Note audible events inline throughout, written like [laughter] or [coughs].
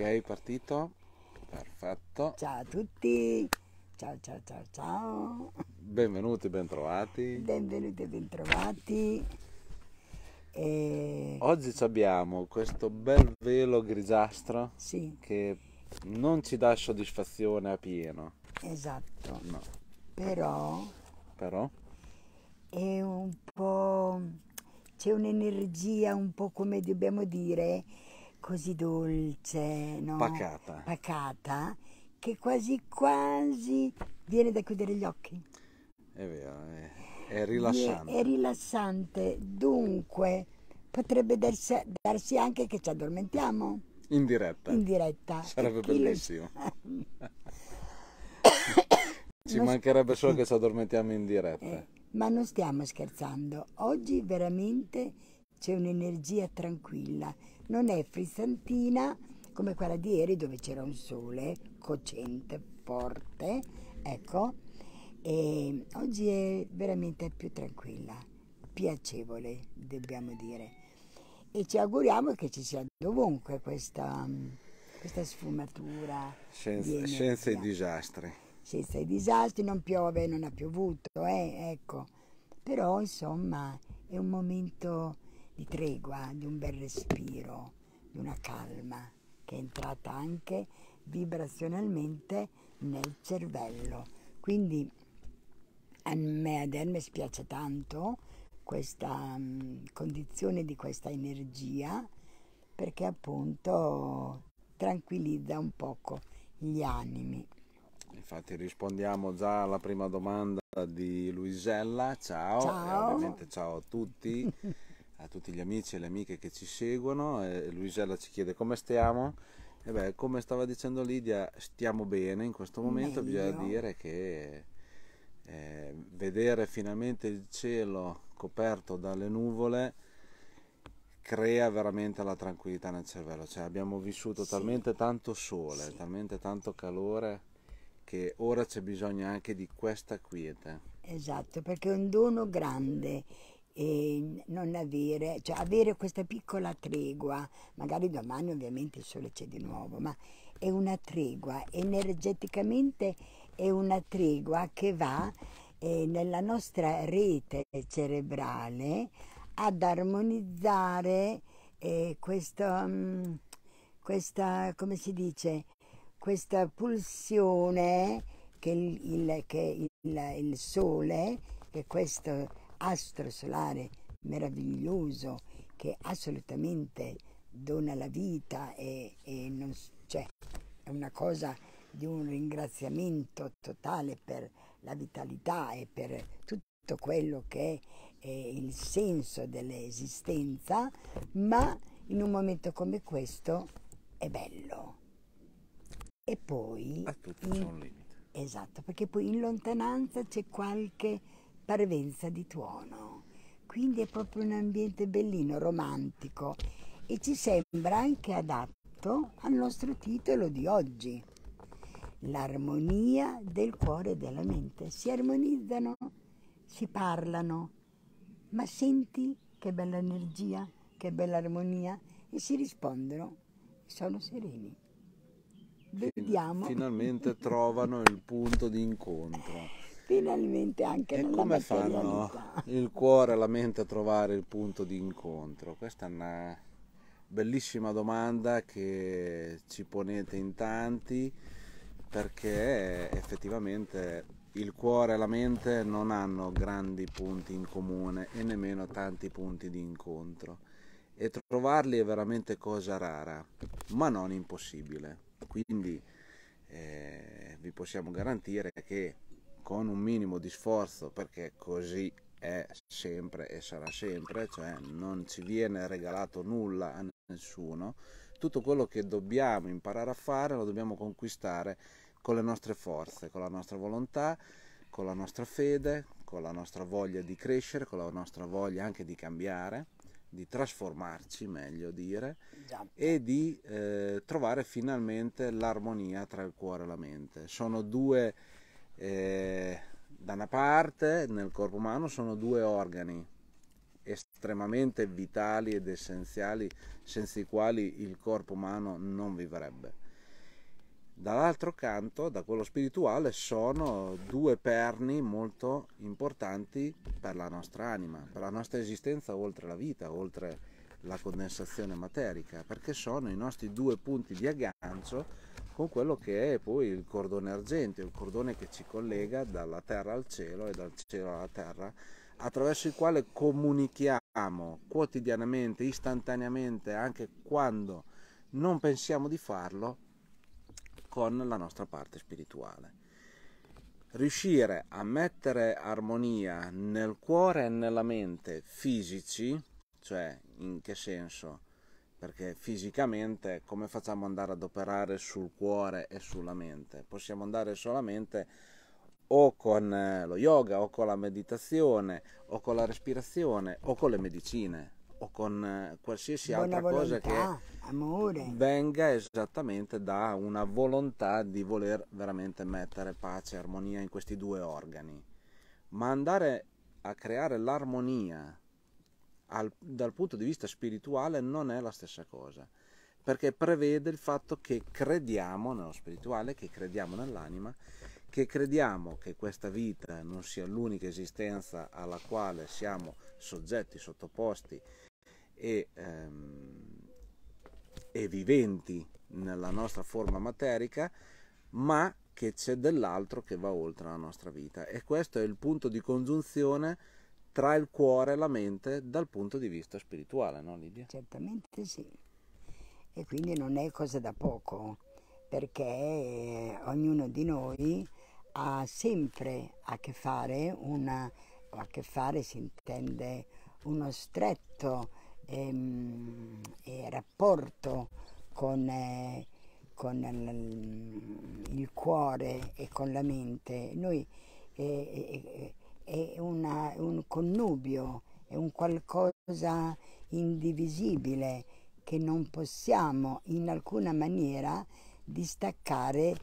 Ok, partito? Perfetto. Ciao a tutti. Ciao ciao ciao ciao. Benvenuti bentrovati. Benvenuti e bentrovati. E... Oggi abbiamo questo bel velo grigiastro sì. che non ci dà soddisfazione a pieno. Esatto. No. Però... Però? È un po'... c'è un'energia un po' come dobbiamo dire così dolce, no? pacata. pacata, che quasi quasi viene da chiudere gli occhi. È vero, è, è rilassante. È, è, rilassante, dunque potrebbe darsi, darsi anche che ci addormentiamo. In diretta. In diretta. Sarebbe bellissimo. [coughs] ci mancherebbe solo che ci addormentiamo in diretta. Eh, ma non stiamo scherzando. Oggi veramente c'è un'energia tranquilla non è frizzantina come quella di ieri dove c'era un sole cocente, forte, ecco, e oggi è veramente più tranquilla, piacevole, dobbiamo dire. E ci auguriamo che ci sia dovunque questa, questa sfumatura. Senza, senza i disastri. Senza i disastri, non piove, non ha piovuto, eh, ecco. Però insomma è un momento di tregua, di un bel respiro, di una calma che è entrata anche vibrazionalmente nel cervello. Quindi a me ad Hermes spiace tanto questa um, condizione di questa energia perché appunto tranquillizza un poco gli animi. Infatti rispondiamo già alla prima domanda di Luisella, ciao, ciao. e ovviamente ciao a tutti. [laughs] a tutti gli amici e le amiche che ci seguono. Eh, Luisella ci chiede come stiamo. E beh, come stava dicendo Lidia, stiamo bene in questo momento. Meglio. Bisogna dire che eh, vedere finalmente il cielo coperto dalle nuvole crea veramente la tranquillità nel cervello. Cioè, abbiamo vissuto sì. talmente tanto sole, sì. talmente tanto calore che ora c'è bisogno anche di questa quiete. Esatto, perché è un dono grande e non avere, cioè avere questa piccola tregua, magari domani ovviamente il sole c'è di nuovo, ma è una tregua, energeticamente è una tregua che va eh, nella nostra rete cerebrale ad armonizzare eh, questo, mh, mm, questa, come si dice, questa pulsione che il, il, che il, il sole, che questo astro solare meraviglioso che assolutamente dona la vita e, e non, cioè, è una cosa di un ringraziamento totale per la vitalità e per tutto quello che è, è il senso dell'esistenza, ma in un momento come questo è bello. E poi... A tutto c'è un limite. Esatto, perché poi in lontananza c'è qualche parvenza di tuono. Quindi è proprio un ambiente bellino, romantico e ci sembra anche adatto al nostro titolo di oggi. L'armonia del cuore e della mente. Si armonizzano, si parlano, ma senti che bella energia, che bella armonia e si rispondono, sono sereni. Vediamo. Finalmente [laughs] trovano il punto di incontro finalmente anche e nella come fanno il cuore e la mente a trovare il punto di incontro? Questa è una bellissima domanda che ci ponete in tanti perché effettivamente il cuore e la mente non hanno grandi punti in comune e nemmeno tanti punti di incontro e trovarli è veramente cosa rara ma non impossibile quindi eh, vi possiamo garantire che con un minimo di sforzo, perché così è sempre e sarà sempre, cioè non ci viene regalato nulla a nessuno, tutto quello che dobbiamo imparare a fare lo dobbiamo conquistare con le nostre forze, con la nostra volontà, con la nostra fede, con la nostra voglia di crescere, con la nostra voglia anche di cambiare, di trasformarci, meglio dire, esatto. e di eh, trovare finalmente l'armonia tra il cuore e la mente. Sono due eh, da una parte nel corpo umano sono due organi estremamente vitali ed essenziali senza i quali il corpo umano non vivrebbe. Dall'altro canto, da quello spirituale, sono due perni molto importanti per la nostra anima, per la nostra esistenza oltre la vita, oltre la condensazione materica, perché sono i nostri due punti di aggancio con quello che è poi il cordone argenteo, il cordone che ci collega dalla terra al cielo e dal cielo alla terra, attraverso il quale comunichiamo quotidianamente, istantaneamente, anche quando non pensiamo di farlo, con la nostra parte spirituale. Riuscire a mettere armonia nel cuore e nella mente fisici, cioè in che senso? perché fisicamente come facciamo ad andare ad operare sul cuore e sulla mente? Possiamo andare solamente o con eh, lo yoga o con la meditazione o con la respirazione o con le medicine o con eh, qualsiasi Buona altra volontà, cosa che amore. venga esattamente da una volontà di voler veramente mettere pace e armonia in questi due organi. Ma andare a creare l'armonia al, dal punto di vista spirituale non è la stessa cosa, perché prevede il fatto che crediamo nello spirituale, che crediamo nell'anima, che crediamo che questa vita non sia l'unica esistenza alla quale siamo soggetti, sottoposti e, ehm, e viventi nella nostra forma materica, ma che c'è dell'altro che va oltre la nostra vita. E questo è il punto di congiunzione tra il cuore e la mente dal punto di vista spirituale, no Lidia? Certamente sì. E quindi non è cosa da poco, perché eh, ognuno di noi ha sempre a che fare una, a che fare si intende uno stretto ehm, rapporto con, eh, con il cuore e con la mente. Noi eh, eh, eh è una, un connubio, è un qualcosa indivisibile che non possiamo in alcuna maniera distaccare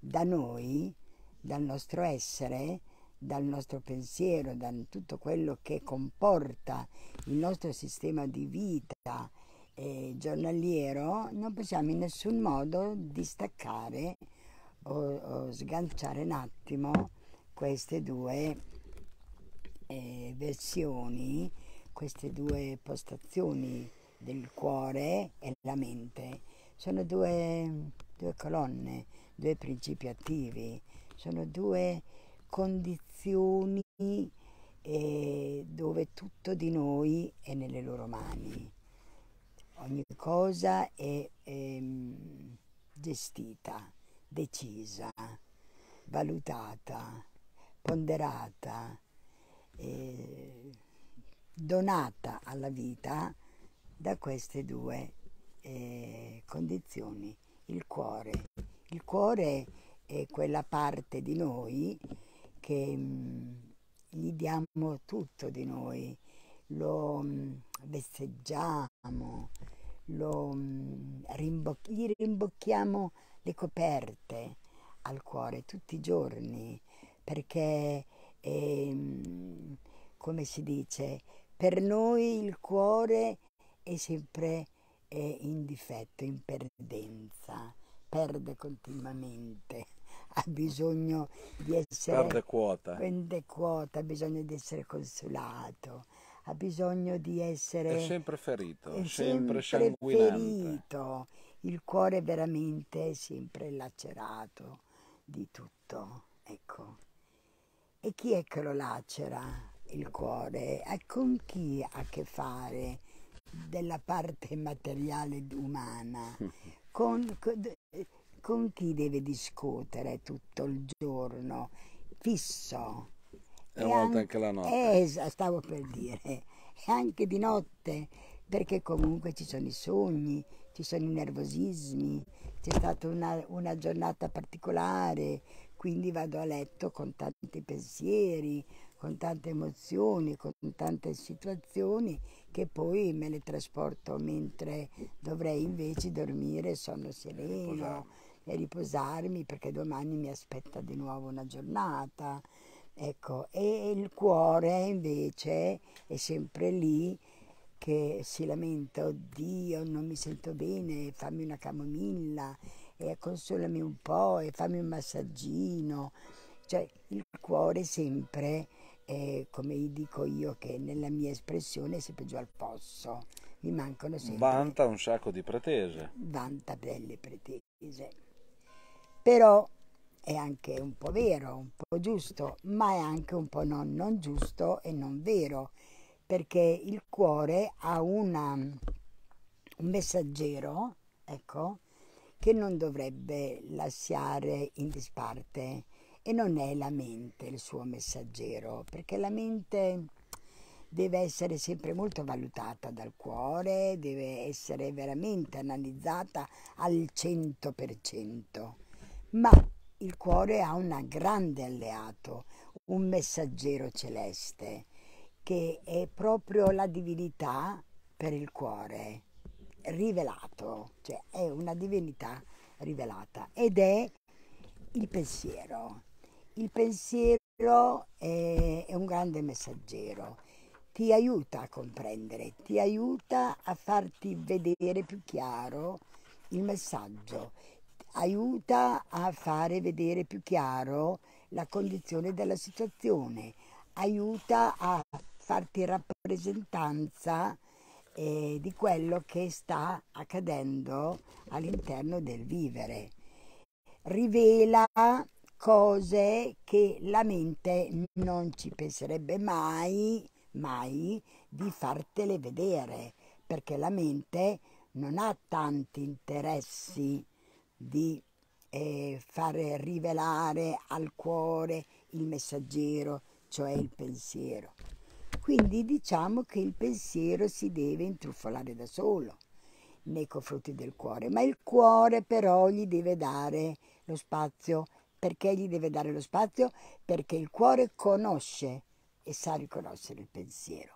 da noi, dal nostro essere, dal nostro pensiero, da tutto quello che comporta il nostro sistema di vita eh, giornaliero, non possiamo in nessun modo distaccare o, o sganciare un attimo queste due eh, versioni queste due postazioni del cuore e la mente sono due, due colonne, due principi attivi, sono due condizioni eh, dove tutto di noi è nelle loro mani. Ogni cosa è, è ehm, gestita, decisa, valutata, ponderata, eh, donata alla vita da queste due eh, condizioni, il cuore. Il cuore è quella parte di noi che mh, mm, gli diamo tutto di noi, lo mh, mm, vesseggiamo, lo, mh, mm, rimboc gli rimbocchiamo le coperte al cuore tutti i giorni perché e, ehm, come si dice, per noi il cuore è sempre eh, in difetto, in perdenza, perde continuamente, [laughs] ha bisogno di essere... Perde quota. Perde quota, ha bisogno di essere consolato, ha bisogno di essere... È sempre ferito, è sempre, sempre sanguinante. Ferito. Il cuore veramente è sempre lacerato di tutto, ecco. E chi è che lo lacera il cuore? E con chi ha a che fare della parte materiale umana? [laughs] Con, con, chi deve discutere tutto il giorno? Fisso. E a volte anche la notte. Esatto, stavo per dire. E anche di notte, perché comunque ci sono i sogni, ci sono i nervosismi, c'è stata una, una giornata particolare, quindi vado a letto con tanti pensieri, con tante emozioni, con tante situazioni che poi me le trasporto mentre dovrei invece dormire, sono sereno e riposarmi perché domani mi aspetta di nuovo una giornata. Ecco, e il cuore invece è sempre lì che si lamenta, oddio non mi sento bene, fammi una camomilla e consolami un po' e fammi un massaggino. Cioè il cuore sempre, eh, come dico io, che nella mia espressione è sempre giù al posto. Mi mancano sempre. Vanta un sacco di pretese. Vanta belle pretese. Però è anche un po' vero, un po' giusto, ma è anche un po' non, non giusto e non vero, perché il cuore ha una, un messaggero, ecco, che non dovrebbe lasciare in disparte e non è la mente il suo messaggero, perché la mente deve essere sempre molto valutata dal cuore, deve essere veramente analizzata al 100%, ma il cuore ha un grande alleato, un messaggero celeste, che è proprio la divinità per il cuore rivelato, cioè è una divinità rivelata ed è il pensiero. Il pensiero è, è un grande messaggero, ti aiuta a comprendere, ti aiuta a farti vedere più chiaro il messaggio, aiuta a fare vedere più chiaro la condizione della situazione, aiuta a farti rappresentanza e di quello che sta accadendo all'interno del vivere. Rivela cose che la mente non ci penserebbe mai, mai di fartele vedere, perché la mente non ha tanti interessi di eh, fare rivelare al cuore il messaggero, cioè il pensiero. Quindi diciamo che il pensiero si deve intrufolare da solo nei confronti del cuore, ma il cuore però gli deve dare lo spazio. Perché gli deve dare lo spazio? Perché il cuore conosce e sa riconoscere il pensiero.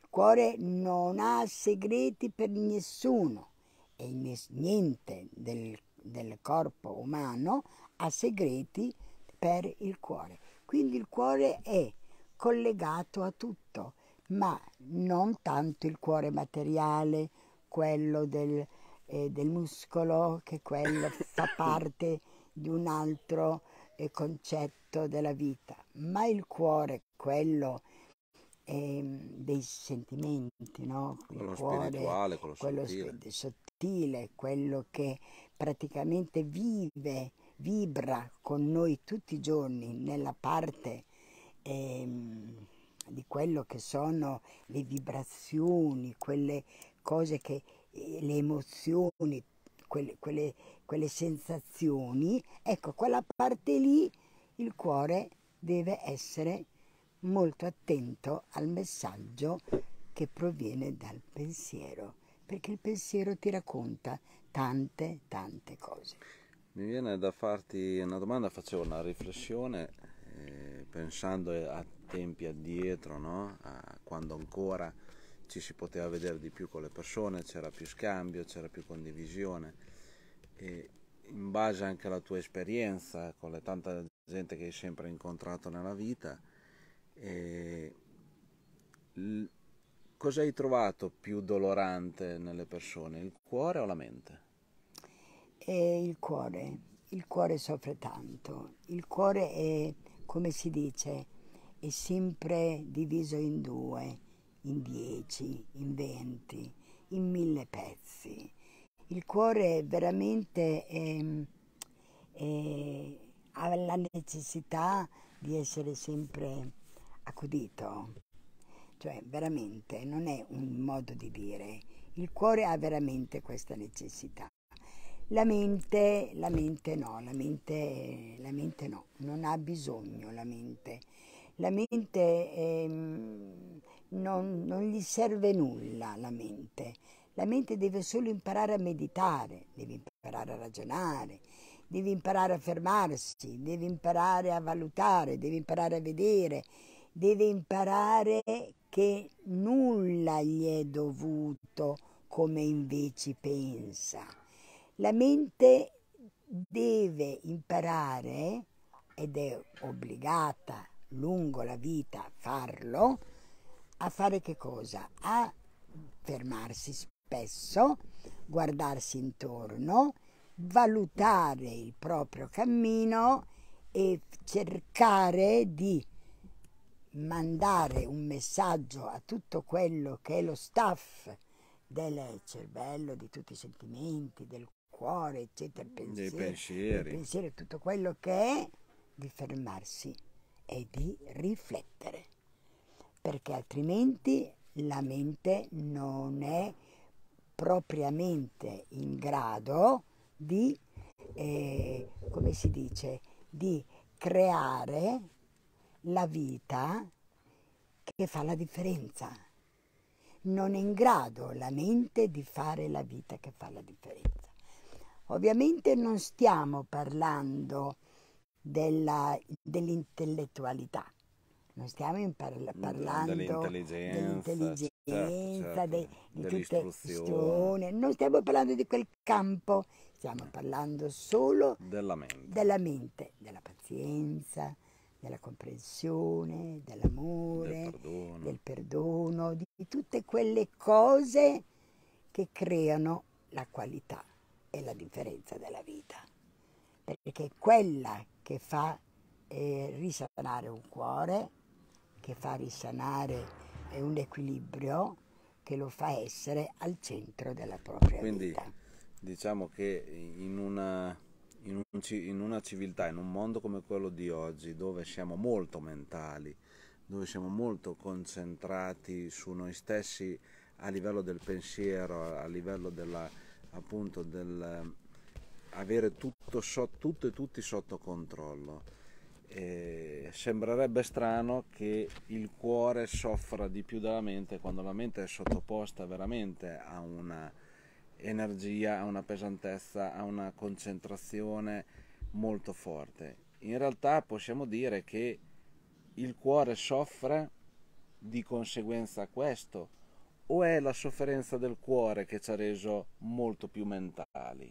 Il cuore non ha segreti per nessuno e niente del, del corpo umano ha segreti per il cuore. Quindi il cuore è collegato a tutto, ma non tanto il cuore materiale, quello del, eh, del muscolo, che quello [laughs] fa parte di un altro eh, concetto della vita, ma il cuore, quello eh, dei sentimenti, no? quello cuore, spirituale, quello, quello sottile. sottile, quello che praticamente vive, vibra con noi tutti i giorni nella parte ehm, di quello che sono le vibrazioni, quelle cose che eh, le emozioni, quelle, quelle, quelle sensazioni, ecco, quella parte lì il cuore deve essere molto attento al messaggio che proviene dal pensiero, perché il pensiero ti racconta tante, tante cose. Mi viene da farti una domanda, facevo una riflessione eh, pensando a tempi addietro, no? a quando ancora ci si poteva vedere di più con le persone, c'era più scambio, c'era più condivisione. E in base anche alla tua esperienza, con le tanta gente che hai sempre incontrato nella vita, eh, l- cosa hai trovato più dolorante nelle persone, il cuore o la mente? Eh, il cuore, il cuore soffre tanto, il cuore è come si dice, è sempre diviso in due, in dieci, in venti, in mille pezzi. Il cuore veramente è, è, ha la necessità di essere sempre accudito, cioè veramente non è un modo di dire, il cuore ha veramente questa necessità. La mente, la mente no, la mente, la mente no, non ha bisogno la mente. La mente eh, non, non gli serve nulla, la mente. La mente deve solo imparare a meditare, deve imparare a ragionare, deve imparare a fermarsi, deve imparare a valutare, deve imparare a vedere, deve imparare che nulla gli è dovuto come invece pensa. La mente deve imparare, ed è obbligata lungo la vita a farlo, a fare che cosa? A fermarsi spesso, guardarsi intorno, valutare il proprio cammino e cercare di mandare un messaggio a tutto quello che è lo staff del cervello, di tutti i sentimenti, del cuore cuore, eccetera, mm, il pensiero, il pensiero, tutto quello che è, di fermarsi e di riflettere, perché altrimenti la mente non è propriamente in grado di, eh, come si dice, di creare la vita che fa la differenza. Non è in grado la mente di fare la vita che fa la differenza. Ovviamente non stiamo parlando della, dell'intellettualità, non stiamo parla- parlando dell'intelligenza, dell'intelligenza certo, de, di dell'istruzione, non stiamo parlando di quel campo, stiamo parlando solo della mente, della, mente, della pazienza, della comprensione, dell'amore, del perdono, del perdono di, di tutte quelle cose che creano la qualità è la differenza della vita, perché è quella che fa eh, risanare un cuore, che fa risanare eh, un equilibrio, che lo fa essere al centro della propria Quindi, vita. Quindi diciamo che in una, in, un, in una civiltà, in un mondo come quello di oggi, dove siamo molto mentali, dove siamo molto concentrati su noi stessi a livello del pensiero, a livello della appunto del avere tutto, tutto e tutti sotto controllo. E sembrerebbe strano che il cuore soffra di più della mente quando la mente è sottoposta veramente a una energia, a una pesantezza, a una concentrazione molto forte. In realtà possiamo dire che il cuore soffre di conseguenza a questo o è la sofferenza del cuore che ci ha reso molto più mentali?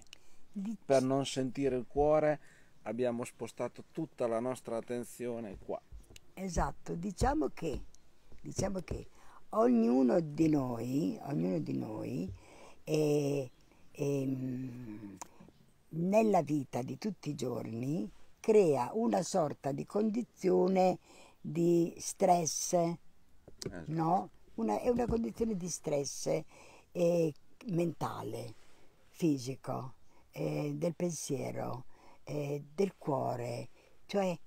Per non sentire il cuore abbiamo spostato tutta la nostra attenzione qua. Esatto, diciamo che, diciamo che ognuno di noi, ognuno di noi è, è, mm, nella vita di tutti i giorni crea una sorta di condizione di stress, esatto. no? una, è una condizione di stress eh, mentale, fisico, eh, del pensiero, eh, del cuore, cioè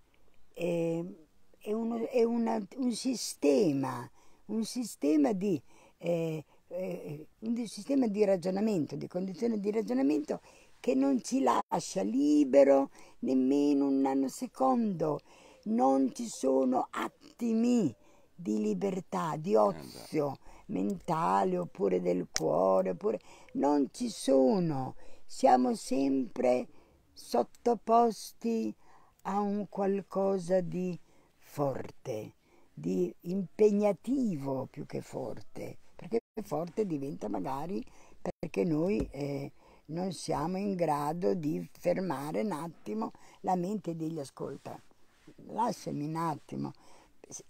ehm, è, uno, è una, un sistema, un sistema di... Eh, eh, un sistema di ragionamento, di condizione di ragionamento che non ci lascia libero nemmeno un nanosecondo, non ci sono attimi, di libertà, di eh, ozio mentale oppure del cuore, oppure... non ci sono, siamo sempre sottoposti a un qualcosa di forte, di impegnativo più che forte, perché forte diventa magari perché noi eh, non siamo in grado di fermare un attimo la mente e degli ascolta. Lasciami un attimo,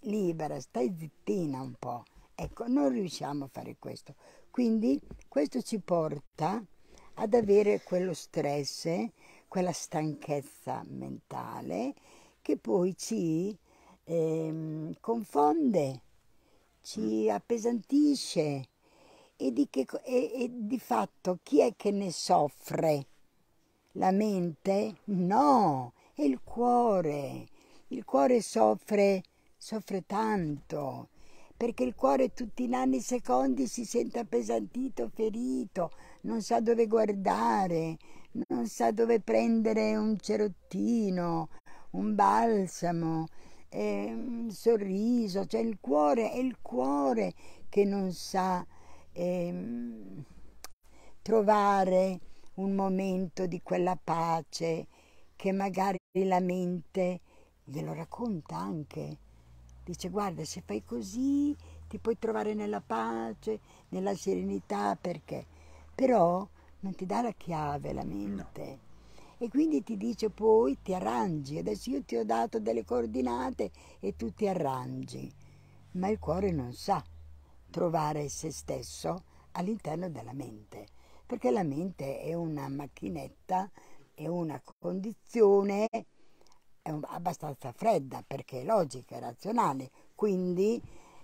libera, stai zittina un po'. Ecco, non riusciamo a fare questo. Quindi questo ci porta ad avere quello stress, quella stanchezza mentale che poi ci ehm, confonde, ci mm. appesantisce e di, che, e, e di fatto chi è che ne soffre? La mente? No, è il cuore. Il cuore soffre soffre tanto perché il cuore tutti i nani secondi si sente appesantito, ferito, non sa dove guardare, non sa dove prendere un cerottino, un balsamo, eh, un sorriso, cioè il cuore è il cuore che non sa eh, trovare un momento di quella pace che magari la mente glielo racconta anche Dice guarda se fai così ti puoi trovare nella pace, nella serenità, perché? Però non ti dà la chiave la mente. No. E quindi ti dice poi ti arrangi, adesso io ti ho dato delle coordinate e tu ti arrangi, ma il cuore non sa trovare se stesso all'interno della mente, perché la mente è una macchinetta, è una condizione è abbastanza fredda perché è logica, è razionale, quindi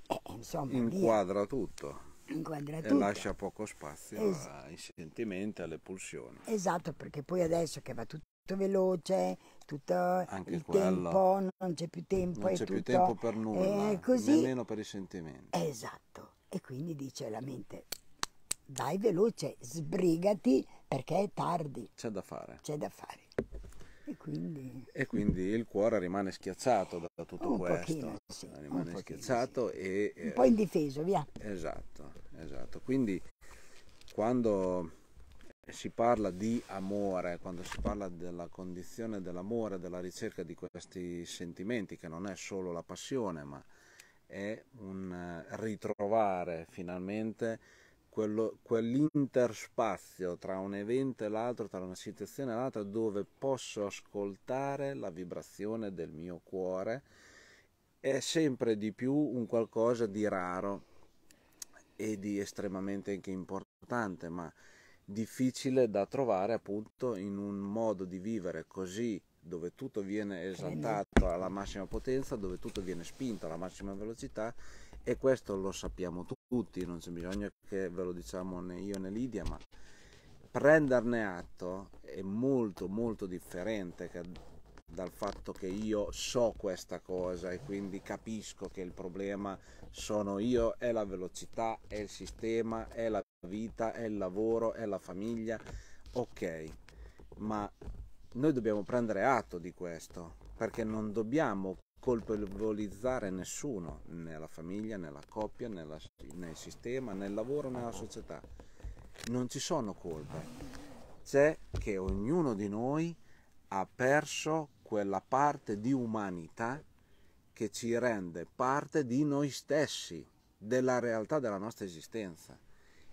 eh, eh insomma, inquadra via. tutto. Inquadra e tutto. lascia poco spazio es ai sentimenti, alle pulsioni. Esatto, perché poi adesso che va tutto veloce, tutto Anche il quello. tempo, non c'è più tempo. Non c'è più tempo per nulla, così, nemmeno per i sentimenti. Esatto, e quindi dice la mente, vai veloce, sbrigati perché è tardi. C'è da fare. C'è da fare. E quindi... e quindi... il cuore rimane schiacciato da, da tutto un questo. Pochino, sì, rimane schiacciato sì. e... Un eh, po' indifeso, via. Esatto, esatto. Quindi quando si parla di amore, quando si parla della condizione dell'amore, della ricerca di questi sentimenti, che non è solo la passione, ma è un eh, ritrovare finalmente quello, quell'interspazio tra un evento e l'altro, tra una situazione e l'altra, dove posso ascoltare la vibrazione del mio cuore, è sempre di più un qualcosa di raro e di estremamente anche importante, ma difficile da trovare appunto in un modo di vivere così dove tutto viene esaltato alla massima potenza, dove tutto viene spinto alla massima velocità e questo lo sappiamo tutti, non c'è bisogno che ve lo diciamo né io né Lidia, ma prenderne atto è molto molto differente dal fatto che io so questa cosa e quindi capisco che il problema sono io, è la velocità, è il sistema, è la vita, è il lavoro, è la famiglia. Ok, ma noi dobbiamo prendere atto di questo perché non dobbiamo colpevolizzare nessuno, nella famiglia, nella coppia, nella, nel sistema, nel lavoro, nella società. Non ci sono colpe. C'è che ognuno di noi ha perso quella parte di umanità che ci rende parte di noi stessi, della realtà della nostra esistenza.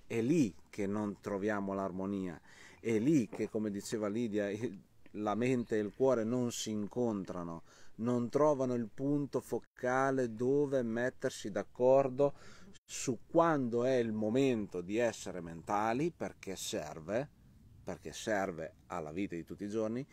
È lì che non troviamo l'armonia, è lì che, come diceva Lidia, la mente e il cuore non si incontrano, non trovano il punto focale dove mettersi d'accordo su quando è il momento di essere mentali perché serve, perché serve alla vita di tutti i giorni,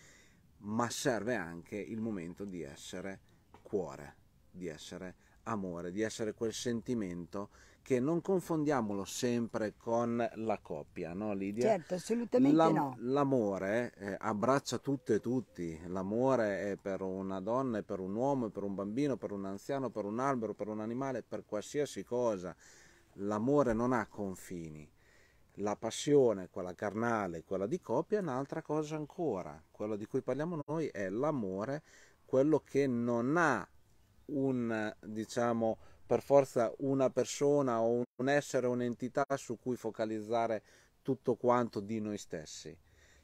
ma serve anche il momento di essere cuore, di essere amore, di essere quel sentimento che non confondiamolo sempre con la coppia, no Lidia? Certo, assolutamente la, no. L'amore eh, abbraccia tutte e tutti, l'amore è per una donna, è per un uomo, è per un bambino, per un anziano, per un albero, per un animale, per qualsiasi cosa. L'amore non ha confini. La passione, quella carnale, quella di coppia, è un'altra cosa ancora. Quello di cui parliamo noi è l'amore, quello che non ha un, diciamo, per forza una persona o un essere, o un'entità su cui focalizzare tutto quanto di noi stessi,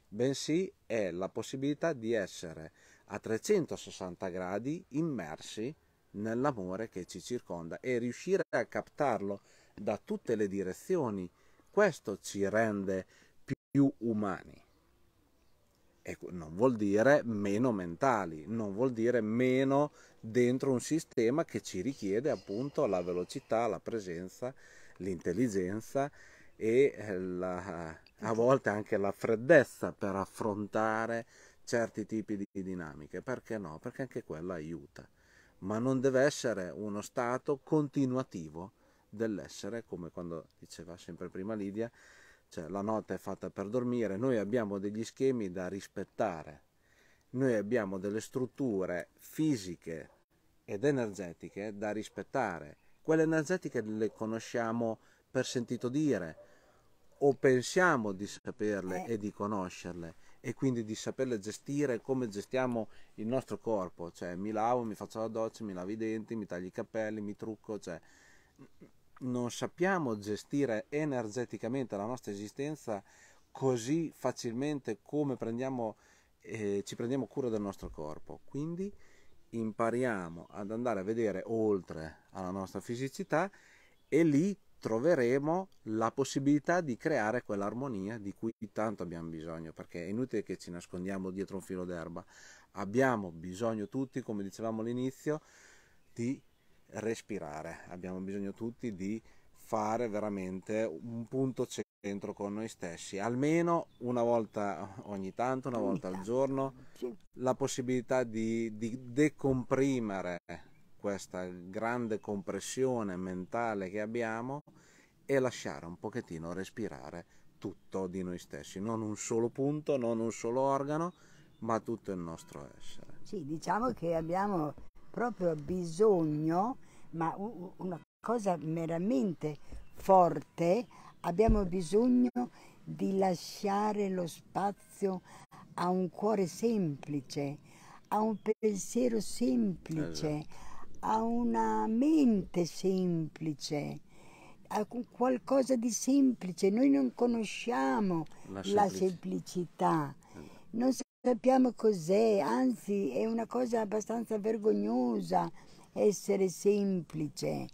bensì è la possibilità di essere a 360 gradi immersi nell'amore che ci circonda e riuscire a captarlo da tutte le direzioni. Questo ci rende più umani. E non vuol dire meno mentali, non vuol dire meno dentro un sistema che ci richiede appunto la velocità, la presenza, l'intelligenza e eh, la, a volte anche la freddezza per affrontare certi tipi di dinamiche. Perché no? Perché anche quella aiuta. Ma non deve essere uno stato continuativo dell'essere, come quando diceva sempre prima Lidia, cioè la notte è fatta per dormire, noi abbiamo degli schemi da rispettare, noi abbiamo delle strutture fisiche ed energetiche da rispettare, quelle energetiche le conosciamo per sentito dire o pensiamo di saperle eh. e di conoscerle e quindi di saperle gestire come gestiamo il nostro corpo, cioè mi lavo, mi faccio la doccia, mi lavo i denti, mi taglio i capelli, mi trucco, cioè non sappiamo gestire energeticamente la nostra esistenza così facilmente come prendiamo, eh, ci prendiamo cura del nostro corpo. Quindi impariamo ad andare a vedere oltre alla nostra fisicità e lì troveremo la possibilità di creare quell'armonia di cui tanto abbiamo bisogno, perché è inutile che ci nascondiamo dietro un filo d'erba. Abbiamo bisogno tutti, come dicevamo all'inizio, di respirare, abbiamo bisogno tutti di fare veramente un punto centro con noi stessi, almeno una volta ogni tanto, una volta al giorno, la possibilità di, di decomprimere questa grande compressione mentale che abbiamo e lasciare un pochettino respirare tutto di noi stessi, non un solo punto, non un solo organo, ma tutto il nostro essere. Sì, diciamo che abbiamo proprio bisogno ma una cosa meramente forte, abbiamo bisogno di lasciare lo spazio a un cuore semplice, a un pensiero semplice, esatto. a una mente semplice, a qualcosa di semplice. Noi non conosciamo la, semplic la semplicità, esatto. non sappiamo cos'è, anzi è una cosa abbastanza vergognosa essere semplice,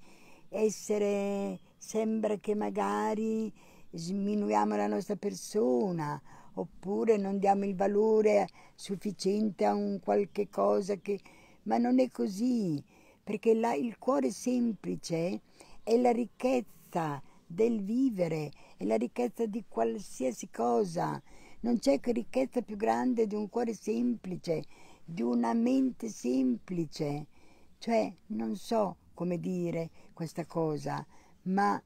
essere, sembra che magari sminuiamo la nostra persona oppure non diamo il valore sufficiente a un qualche cosa che... Ma non è così, perché la, il cuore semplice è la ricchezza del vivere, è la ricchezza di qualsiasi cosa. Non c'è che ricchezza più grande di un cuore semplice, di una mente semplice, cioè, non so come dire questa cosa, ma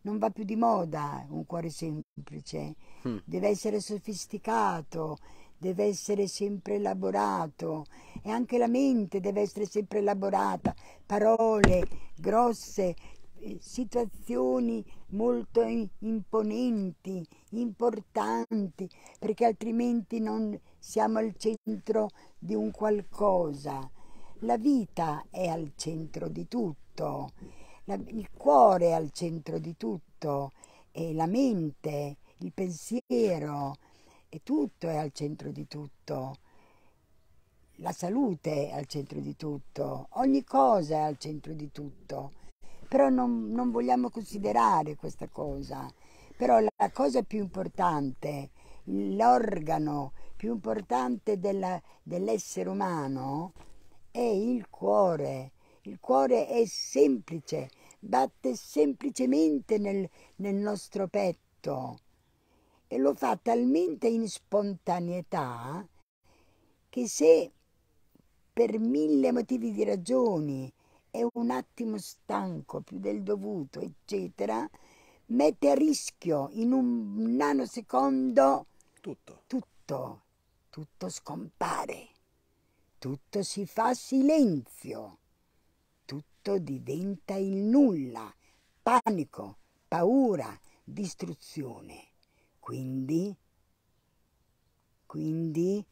non va più di moda un cuore semplice, mm. deve essere sofisticato, deve essere sempre elaborato e anche la mente deve essere sempre elaborata, parole grosse, eh, situazioni molto imponenti, importanti, perché altrimenti non siamo al centro di un qualcosa, la vita è al centro di tutto, la, il cuore è al centro di tutto, la mente, il pensiero, e tutto è al centro di tutto. La salute è al centro di tutto, ogni cosa è al centro di tutto. Però non, non vogliamo considerare questa cosa. Però la cosa più importante, l'organo più importante della, dell'essere umano, è il cuore. Il cuore è semplice, batte semplicemente nel, nel nostro petto e lo fa talmente in spontaneità che se per mille motivi di ragioni è un attimo stanco più del dovuto, eccetera, mette a rischio in un nanosecondo tutto, tutto, tutto scompare tutto si fa silenzio, tutto diventa il nulla, panico, paura, distruzione. Quindi, quindi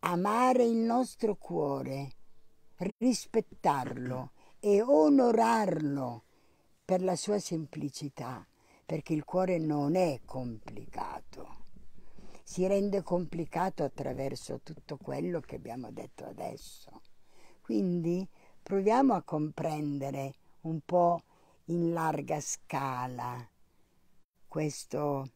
amare il nostro cuore, rispettarlo e onorarlo per la sua semplicità, perché il cuore non è complicato si rende complicato attraverso tutto quello che abbiamo detto adesso. Quindi proviamo a comprendere un po' in larga scala questo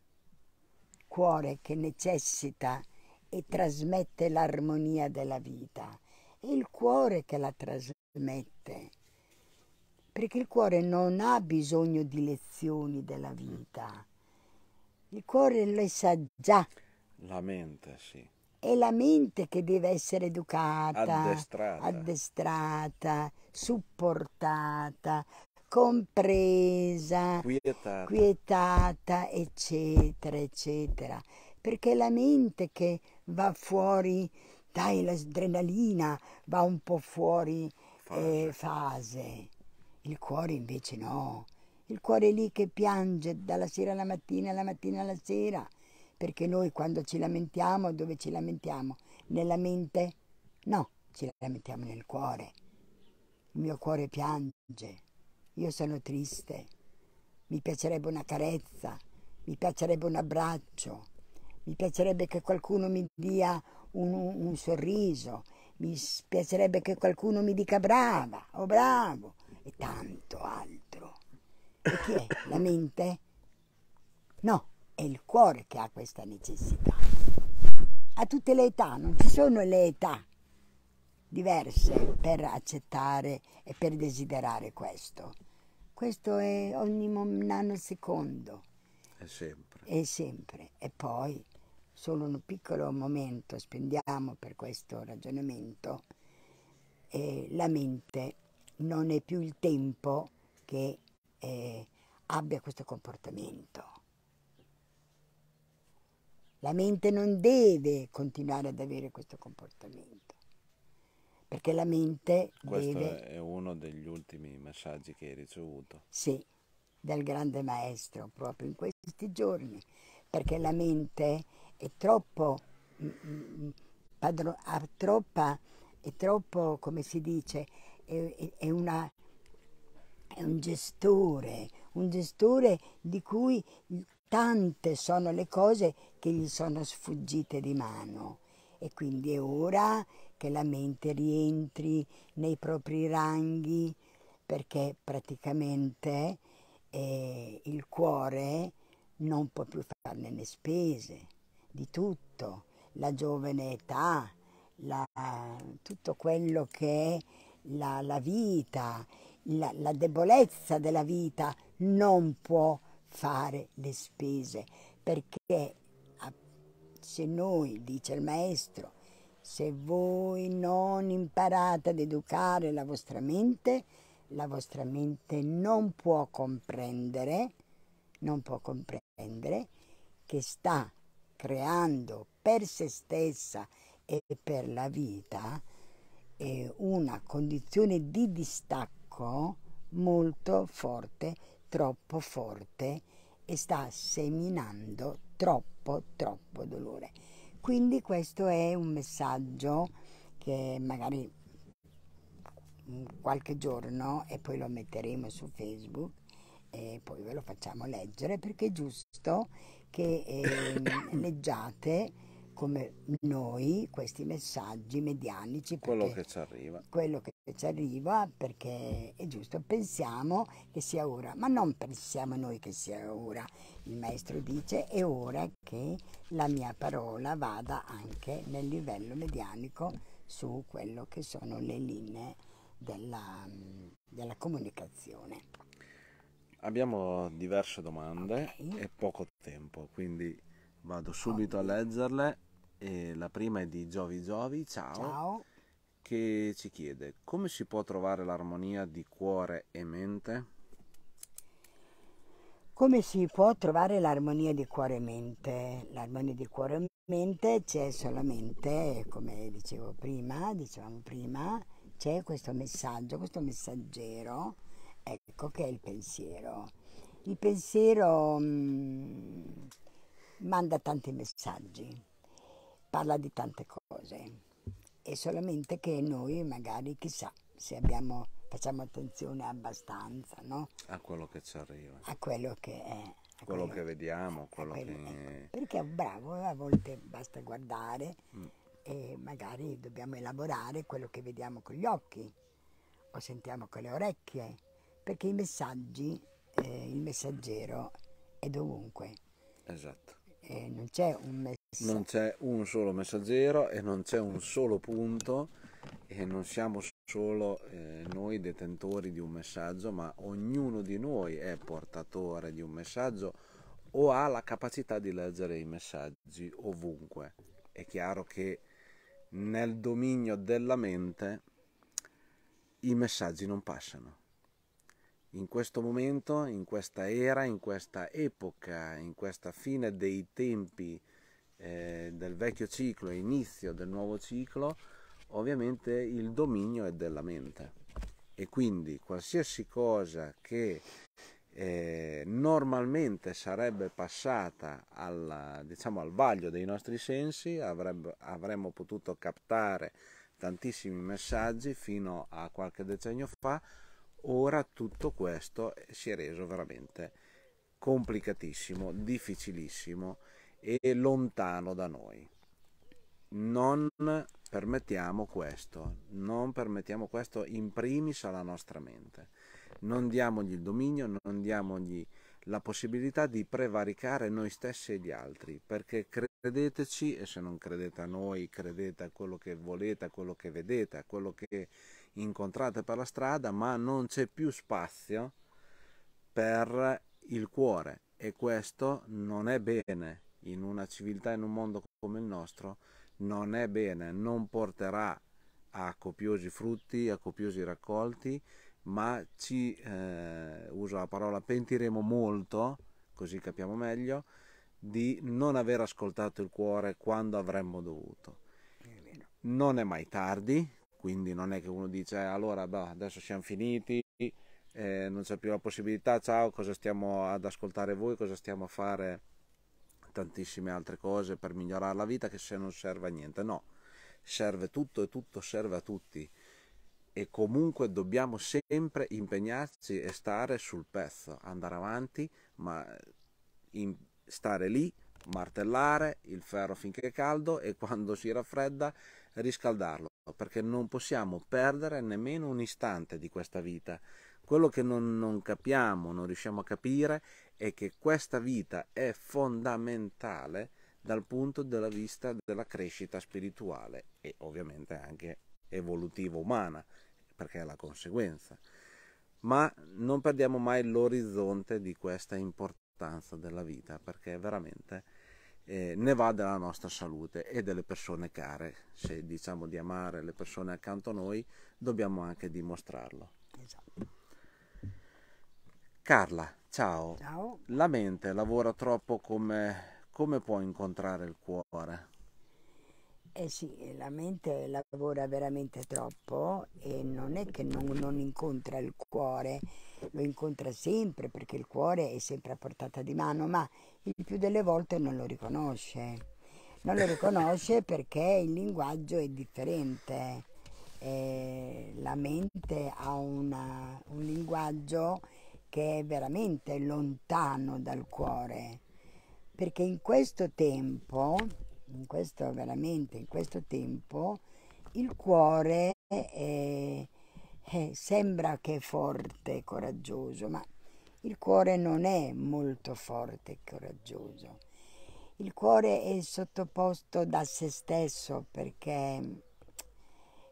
cuore che necessita e trasmette l'armonia della vita. È il cuore che la trasmette, perché il cuore non ha bisogno di lezioni della vita. Il cuore le sa già la mente, sì. È la mente che deve essere educata, addestrata, addestrata supportata, compresa, quietata. quietata, eccetera, eccetera. Perché è la mente che va fuori, dai, l'adrenalina va un po' fuori eh, fase. Eh, fase. Il cuore invece no. Il cuore è lì che piange dalla sera alla mattina, alla mattina alla sera, perché noi quando ci lamentiamo, dove ci lamentiamo? Nella mente? No, ci lamentiamo nel cuore. Il mio cuore piange, io sono triste, mi piacerebbe una carezza, mi piacerebbe un abbraccio, mi piacerebbe che qualcuno mi dia un, un sorriso, mi piacerebbe che qualcuno mi dica brava o oh bravo e tanto altro. E chi è? La mente? No, è il cuore che ha questa necessità. A tutte le età, non ci sono le età diverse per accettare e per desiderare questo. Questo è ogni nanosecondo. È sempre. È sempre. E poi, solo un piccolo momento spendiamo per questo ragionamento, eh, la mente non è più il tempo che eh, abbia questo comportamento. La mente non deve continuare ad avere questo comportamento, perché la mente questo deve... è uno degli ultimi messaggi che hai ricevuto. Sì, dal grande maestro, proprio in questi giorni, perché la mente è troppo... Mm, mm, padro, ha troppa, è troppo, come si dice, è, è, una, è un gestore, un gestore di cui tante sono le cose che gli sono sfuggite di mano e quindi è ora che la mente rientri nei propri ranghi perché praticamente eh, il cuore non può più farne le spese di tutto, la giovane età, la, tutto quello che è la, la vita, la, la debolezza della vita non può fare le spese perché se noi, dice il maestro, se voi non imparate ad educare la vostra mente, la vostra mente non può comprendere, non può comprendere che sta creando per se stessa e per la vita eh, una condizione di distacco molto forte, troppo forte e sta seminando troppo, troppo dolore. Quindi questo è un messaggio che magari qualche giorno e poi lo metteremo su Facebook e poi ve lo facciamo leggere perché è giusto che eh, [coughs] leggiate come noi questi messaggi medianici. Quello che ci arriva. Quello che ci arriva perché è giusto, pensiamo che sia ora, ma non pensiamo noi che sia ora. Il maestro dice è ora che la mia parola vada anche nel livello medianico su quello che sono le linee della, della comunicazione. Abbiamo diverse domande okay. e poco tempo, quindi Vado subito a leggerle. E la prima è di Giovi Giovi, ciao, ciao. Che ci chiede come si può trovare l'armonia di cuore e mente? Come si può trovare l'armonia di cuore e mente? L'armonia di cuore e mente c'è solamente, come dicevo prima, dicevamo prima, c'è questo messaggio, questo messaggero, ecco che è il pensiero. Il pensiero mh, mm, manda tanti messaggi, parla di tante cose, è solamente che noi magari chissà se abbiamo, facciamo attenzione abbastanza no? a quello che ci arriva, a quello che è. Quello, quello, che vediamo, quello quello, che... Ecco, perché è bravo, eh, a volte basta guardare mm. e magari dobbiamo elaborare quello che vediamo con gli occhi o sentiamo con le orecchie, perché i messaggi, eh, il messaggero è dovunque. Esatto eh, non c'è un messaggero. Non c'è un solo messaggero e non c'è un solo punto e non siamo solo eh, noi detentori di un messaggio, ma ognuno di noi è portatore di un messaggio o ha la capacità di leggere i messaggi ovunque. È chiaro che nel dominio della mente i messaggi non passano in questo momento, in questa era, in questa epoca, in questa fine dei tempi eh, del vecchio ciclo e inizio del nuovo ciclo, ovviamente il dominio è della mente. E quindi qualsiasi cosa che eh, normalmente sarebbe passata alla, diciamo, al vaglio dei nostri sensi, avrebbe, avremmo potuto captare tantissimi messaggi fino a qualche decennio fa, Ora tutto questo si è reso veramente complicatissimo, difficilissimo e lontano da noi. Non permettiamo questo, non permettiamo questo in primis alla nostra mente. Non diamogli il dominio, non diamogli la possibilità di prevaricare noi stessi e gli altri, perché credeteci, e se non credete a noi, credete a quello che volete, a quello che vedete, a quello che incontrate per la strada, ma non c'è più spazio per il cuore e questo non è bene in una civiltà, in un mondo come il nostro, non è bene, non porterà a copiosi frutti, a copiosi raccolti, ma ci, eh, uso la parola, pentiremo molto, così capiamo meglio, di non aver ascoltato il cuore quando avremmo dovuto. Non è mai tardi, quindi non è che uno dice eh, allora bah, adesso siamo finiti, eh, non c'è più la possibilità, ciao, cosa stiamo ad ascoltare voi, cosa stiamo a fare, tantissime altre cose per migliorare la vita che se non serve a niente, no, serve tutto e tutto serve a tutti e comunque dobbiamo sempre impegnarci e stare sul pezzo, andare avanti, ma in, stare lì, martellare il ferro finché è caldo e quando si raffredda riscaldarlo perché non possiamo perdere nemmeno un istante di questa vita. Quello che non, non, capiamo, non riusciamo a capire, è che questa vita è fondamentale dal punto della vista della crescita spirituale e ovviamente anche evolutiva umana, perché è la conseguenza. Ma non perdiamo mai l'orizzonte di questa importanza della vita, perché è veramente eh, ne va della nostra salute e delle persone care. Se diciamo di amare le persone accanto a noi, dobbiamo anche dimostrarlo. Esatto. Carla, ciao. ciao. La mente lavora troppo come, come può incontrare il cuore? Eh sì, la mente lavora veramente troppo e non è che non, non, incontra il cuore, lo incontra sempre perché il cuore è sempre a portata di mano, ma il più delle volte non lo riconosce. Non lo riconosce [laughs] perché il linguaggio è differente. Eh, la mente ha una, un linguaggio che è veramente lontano dal cuore, perché in questo tempo in questo veramente, in questo tempo, il cuore è, eh, è, eh, sembra che è forte e coraggioso, ma il cuore non è molto forte e coraggioso. Il cuore è sottoposto da se stesso perché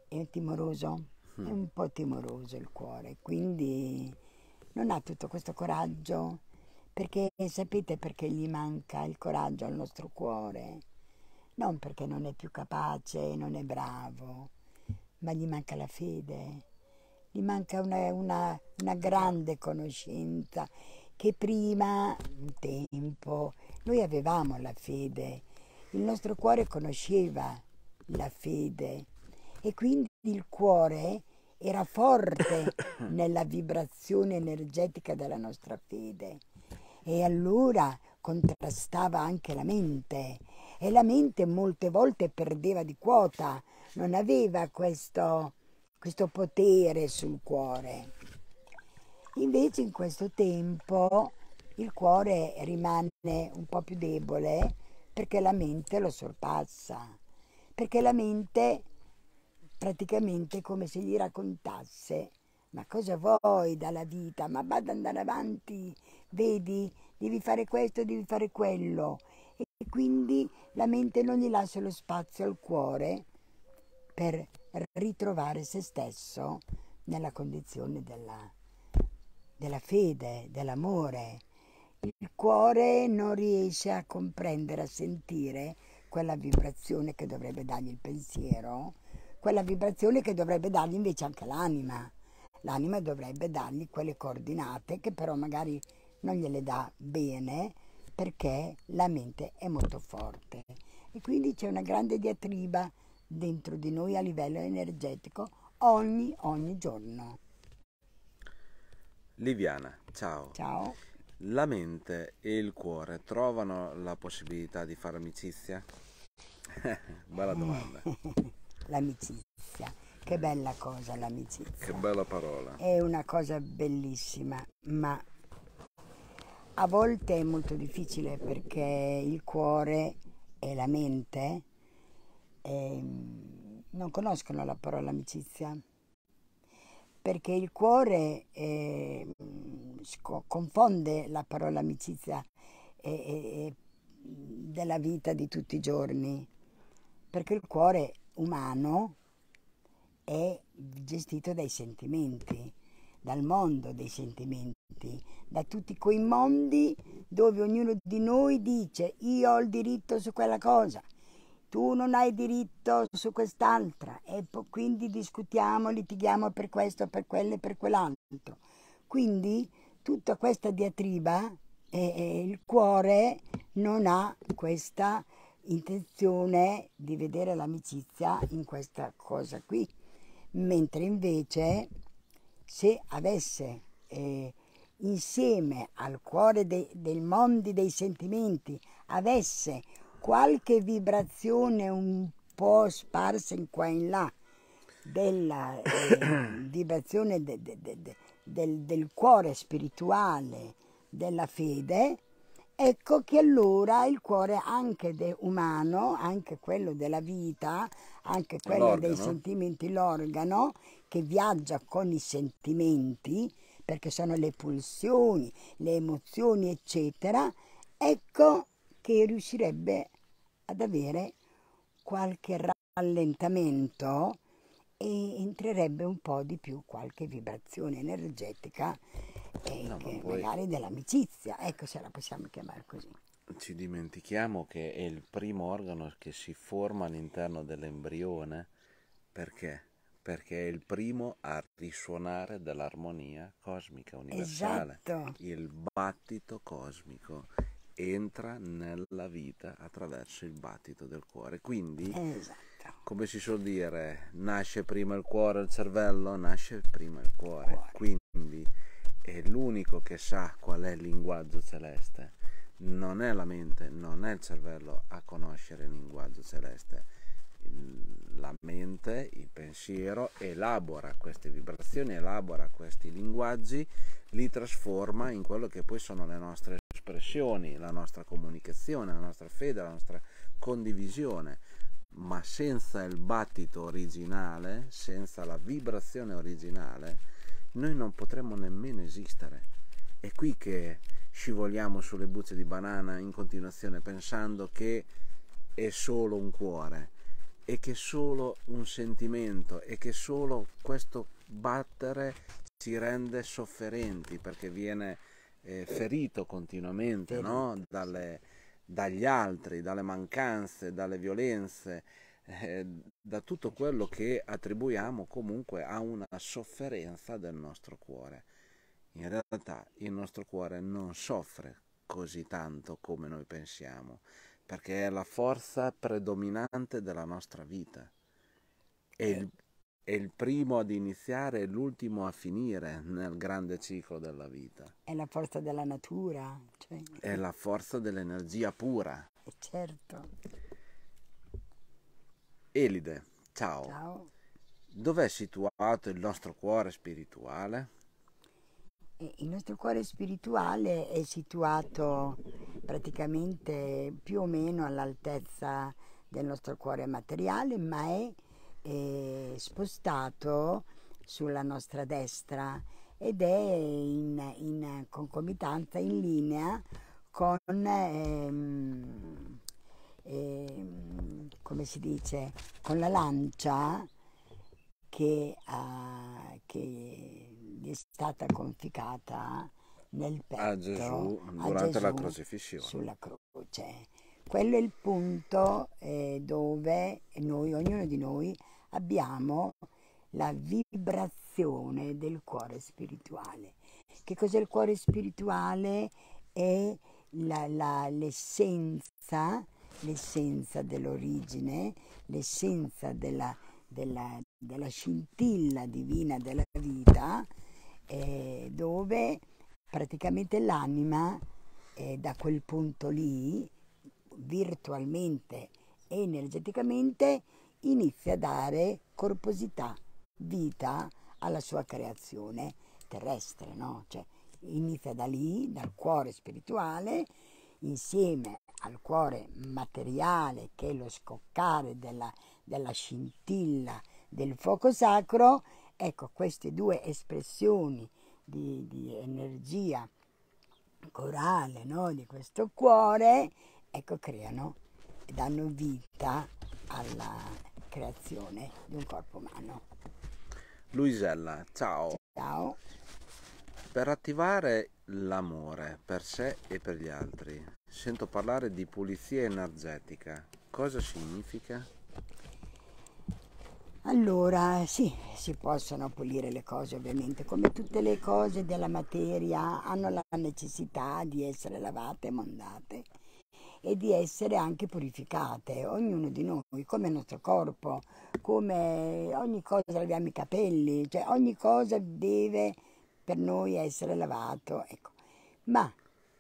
è timoroso, è mm. un po' timoroso il cuore, quindi non ha tutto questo coraggio perché sapete perché gli manca il coraggio al nostro cuore? non perché non è più capace, non è bravo, ma gli manca la fede, gli manca una, una, una grande conoscenza che prima, un tempo, noi avevamo la fede, il nostro cuore conosceva la fede e quindi il cuore era forte [coughs] nella vibrazione energetica della nostra fede e allora contrastava anche la mente e la mente molte volte perdeva di quota, non aveva questo, questo potere sul cuore. Invece in questo tempo il cuore rimane un po' più debole perché la mente lo sorpassa, perché la mente praticamente è come se gli raccontasse ma cosa vuoi dalla vita? Ma vada ad andare avanti, vedi, devi fare questo, devi fare quello e quindi la mente non gli lascia lo spazio al cuore per ritrovare se stesso nella condizione della, della fede, dell'amore. Il cuore non riesce a comprendere, a sentire quella vibrazione che dovrebbe dargli il pensiero, quella vibrazione che dovrebbe dargli invece anche l'anima. L'anima dovrebbe dargli quelle coordinate che però magari non gliele dà bene perché la mente è molto forte e quindi c'è una grande diatriba dentro di noi a livello energetico ogni, ogni giorno. Liviana, ciao. Ciao. La mente e il cuore trovano la possibilità di fare amicizia? [laughs] bella domanda. [laughs] l'amicizia, che bella cosa l'amicizia. Che bella parola. È una cosa bellissima, ma a volte è molto difficile perché il cuore e la mente eh, non conoscono la parola amicizia, perché il cuore eh, confonde la parola amicizia e della vita di tutti i giorni, perché il cuore umano è gestito dai sentimenti dal mondo dei sentimenti, da tutti quei mondi dove ognuno di noi dice io ho il diritto su quella cosa, tu non hai diritto su quest'altra e quindi discutiamo, litighiamo per questo, per quello e per quell'altro. Quindi tutta questa diatriba eh, eh, il cuore non ha questa intenzione di vedere l'amicizia in questa cosa qui, mentre invece se avesse eh, insieme al cuore de, del mondo dei sentimenti, avesse qualche vibrazione un po' sparsa in qua e in là, della eh, [coughs] vibrazione de, de, de, del, del, cuore spirituale della fede, ecco che allora il cuore anche umano, anche quello della vita, anche quello dei sentimenti, l'organo, che viaggia con i sentimenti, perché sono le pulsioni, le emozioni, eccetera, ecco che riuscirebbe ad avere qualche rallentamento e entrerebbe un po' di più qualche vibrazione energetica eh, no, magari poi... dell'amicizia, ecco se la possiamo chiamare così. Ci dimentichiamo che è il primo organo che si forma all'interno dell'embrione perché perché è il primo a risuonare dall'armonia cosmica universale. Esatto. Il battito cosmico entra nella vita attraverso il battito del cuore. Quindi, esatto. come si suol dire, nasce prima il cuore, il cervello, nasce prima il cuore. cuore. Quindi è l'unico che sa qual è il linguaggio celeste. Non è la mente, non è il cervello a conoscere il linguaggio celeste la mente, il pensiero elabora queste vibrazioni, elabora questi linguaggi, li trasforma in quello che poi sono le nostre espressioni, la nostra comunicazione, la nostra fede, la nostra condivisione, ma senza il battito originale, senza la vibrazione originale, noi non potremmo nemmeno esistere. È qui che scivoliamo sulle bucce di banana in continuazione pensando che è solo un cuore e che solo un sentimento e che solo questo battere ci rende sofferenti perché viene eh, ferito continuamente no? dalle, dagli altri, dalle mancanze, dalle violenze, eh, da tutto quello che attribuiamo comunque a una sofferenza del nostro cuore. In realtà il nostro cuore non soffre così tanto come noi pensiamo perché è la forza predominante della nostra vita. È il, è il primo ad iniziare e l'ultimo a finire nel grande ciclo della vita. È la forza della natura. Cioè... È la forza dell'energia pura. Eh, certo. Elide, ciao. Ciao. Dov'è situato il nostro cuore spirituale? il nostro cuore spirituale è situato praticamente più o meno all'altezza del nostro cuore materiale, ma è, è spostato sulla nostra destra ed è in, in concomitanza, in linea con, ehm, ehm, come si dice, con la lancia che, ah, che è stata conficata nel petto a Gesù durante a Gesù, la crocifissione. Sulla croce. Quello è il punto eh, dove noi, ognuno di noi, abbiamo la vibrazione del cuore spirituale. Che cos'è il cuore spirituale? È l'essenza, l'essenza dell'origine, l'essenza della, della, della scintilla divina della vita eh, dove praticamente l'anima eh, da quel punto lì, virtualmente e energeticamente, inizia a dare corposità, vita alla sua creazione terrestre, no? Cioè, inizia da lì, dal cuore spirituale, insieme al cuore materiale che è lo scoccare della, della scintilla del fuoco sacro Ecco, queste due espressioni di, di energia corale no? di questo cuore, ecco, creano e danno vita alla creazione di un corpo umano. Luisella, ciao. Ciao. Per attivare l'amore per sé e per gli altri, sento parlare di pulizia energetica. Cosa significa? Allora, sì, si possono pulire le cose ovviamente, come tutte le cose della materia hanno la necessità di essere lavate e mondate e di essere anche purificate, ognuno di noi, come il nostro corpo, come ogni cosa laviamo i capelli, cioè ogni cosa deve per noi essere lavato, ecco. Ma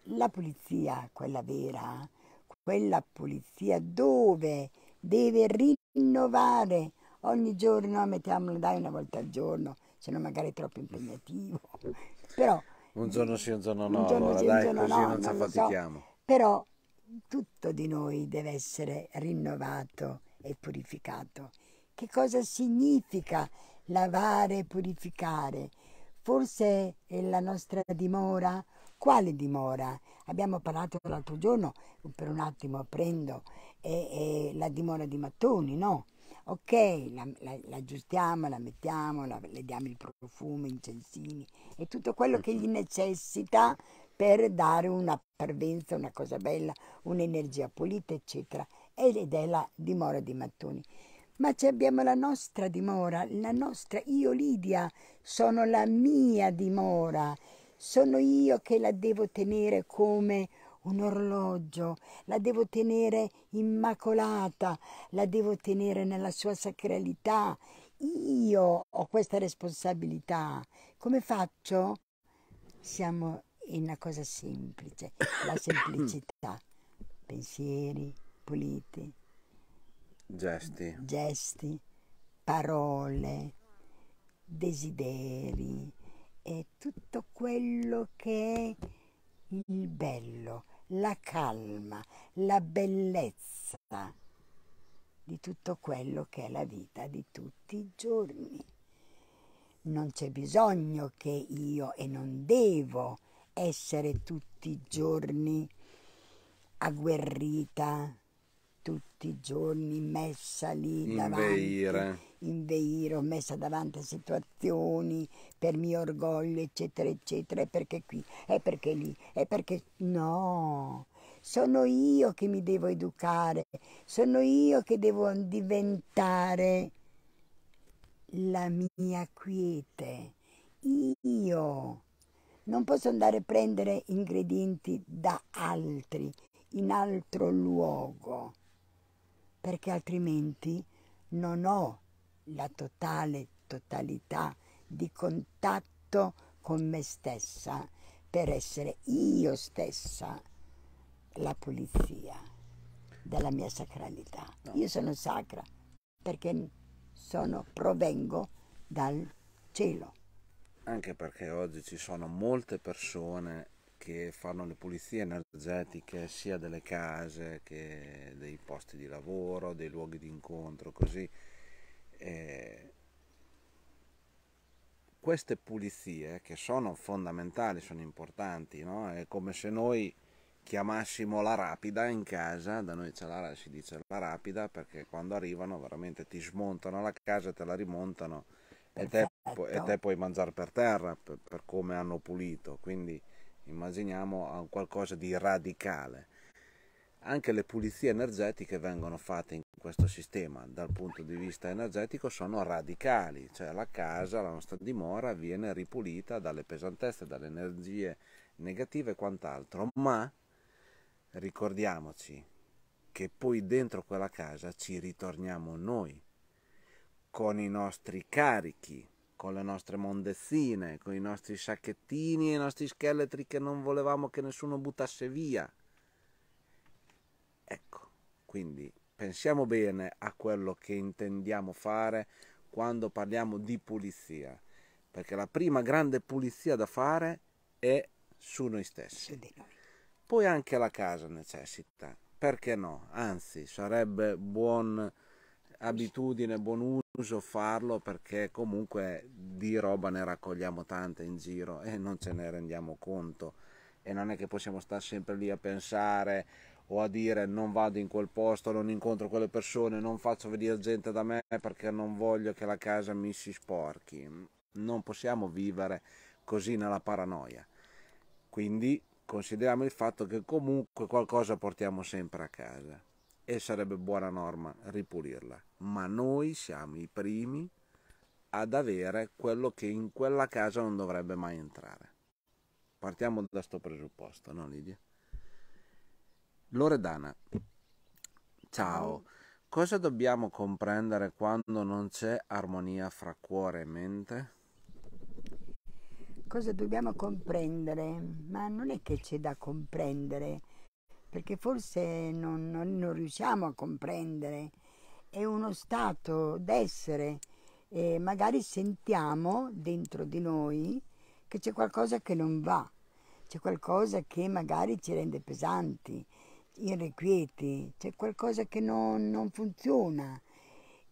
la pulizia, quella vera, quella pulizia dove deve rinnovare ogni giorno mettiamolo dai una volta al giorno, se no magari è troppo impegnativo. [laughs] Però, un giorno sì, un giorno no, un giorno allora, sì, dai, giorno così no, non ci affatichiamo. So. Però tutto di noi deve essere rinnovato e purificato. Che cosa significa lavare e purificare? Forse è la nostra dimora? Quale dimora? Abbiamo parlato l'altro giorno, per un attimo prendo, è, è la dimora di Mattoni, no? ok, la, la, la aggiustiamo, la mettiamo, la, le diamo il profumo, i censini e tutto quello che gli certo. necessita per dare una parvenza, una cosa bella, un'energia pulita, eccetera. Ed è la dimora di Mattoni. Ma ci abbiamo la nostra dimora, la nostra, io Lidia, sono la mia dimora, sono io che la devo tenere come un orologio, la devo tenere immacolata, la devo tenere nella sua sacralità. Io ho questa responsabilità. Come faccio? Siamo in una cosa semplice, la [coughs] semplicità. Pensieri puliti. Gesti. Gesti, parole, desideri e tutto quello che è il bello la calma, la bellezza di tutto quello che è la vita di tutti i giorni. Non c'è bisogno che io e non devo essere tutti i giorni agguerrita, tutti i giorni messa lì Inveire. davanti inveire, ho messa davanti a situazioni per mio orgoglio, eccetera, eccetera, è perché qui, è perché lì, è perché no. Sono io che mi devo educare, sono io che devo diventare la mia quiete. Io non posso andare a prendere ingredienti da altri, in altro luogo perché altrimenti non ho la totale totalità di contatto con me stessa per essere io stessa la pulizia della mia sacralità. No. Io sono sacra perché sono, provengo dal cielo. Anche perché oggi ci sono molte persone che fanno le pulizie energetiche sia delle case che dei posti di lavoro, dei luoghi di incontro, così. E eh, queste pulizie che sono fondamentali, sono importanti, no? è come se noi chiamassimo la rapida in casa, da noi la, si dice la rapida perché quando arrivano veramente ti smontano la casa, te la rimontano e te, e te, puoi mangiare per terra per, per come hanno pulito. Quindi immaginiamo qualcosa di radicale. Anche le pulizie energetiche vengono fatte in questo sistema, dal punto di vista energetico sono radicali, cioè la casa, la nostra dimora viene ripulita dalle pesantezze, dalle energie negative e quant'altro, ma ricordiamoci che poi dentro quella casa ci ritorniamo noi, con i nostri carichi, con le nostre mondezine, con i nostri sacchettini e i nostri scheletri che non volevamo che nessuno buttasse via. Ecco, quindi pensiamo bene a quello che intendiamo fare quando parliamo di pulizia, perché la prima grande pulizia da fare è su noi stessi. Poi anche la casa necessita, perché no? Anzi, sarebbe buon abitudine, buon uso farlo perché comunque di roba ne raccogliamo tante in giro e non ce ne rendiamo conto e non è che possiamo stare sempre lì a pensare o a dire non vado in quel posto, non incontro quelle persone, non faccio venire gente da me perché non voglio che la casa mi si sporchi. Non possiamo vivere così nella paranoia. Quindi consideriamo il fatto che comunque qualcosa portiamo sempre a casa e sarebbe buona norma ripulirla. Ma noi siamo i primi ad avere quello che in quella casa non dovrebbe mai entrare. Partiamo da questo presupposto, no Lidia? Loredana, ciao. Cosa dobbiamo comprendere quando non c'è armonia fra cuore e mente? Cosa dobbiamo comprendere? Ma non è che c'è da comprendere perché forse non, non, non riusciamo a comprendere. È uno stato d'essere e magari sentiamo dentro di noi che c'è qualcosa che non va, c'è qualcosa che magari ci rende pesanti, irrequieti, c'è qualcosa che non, non funziona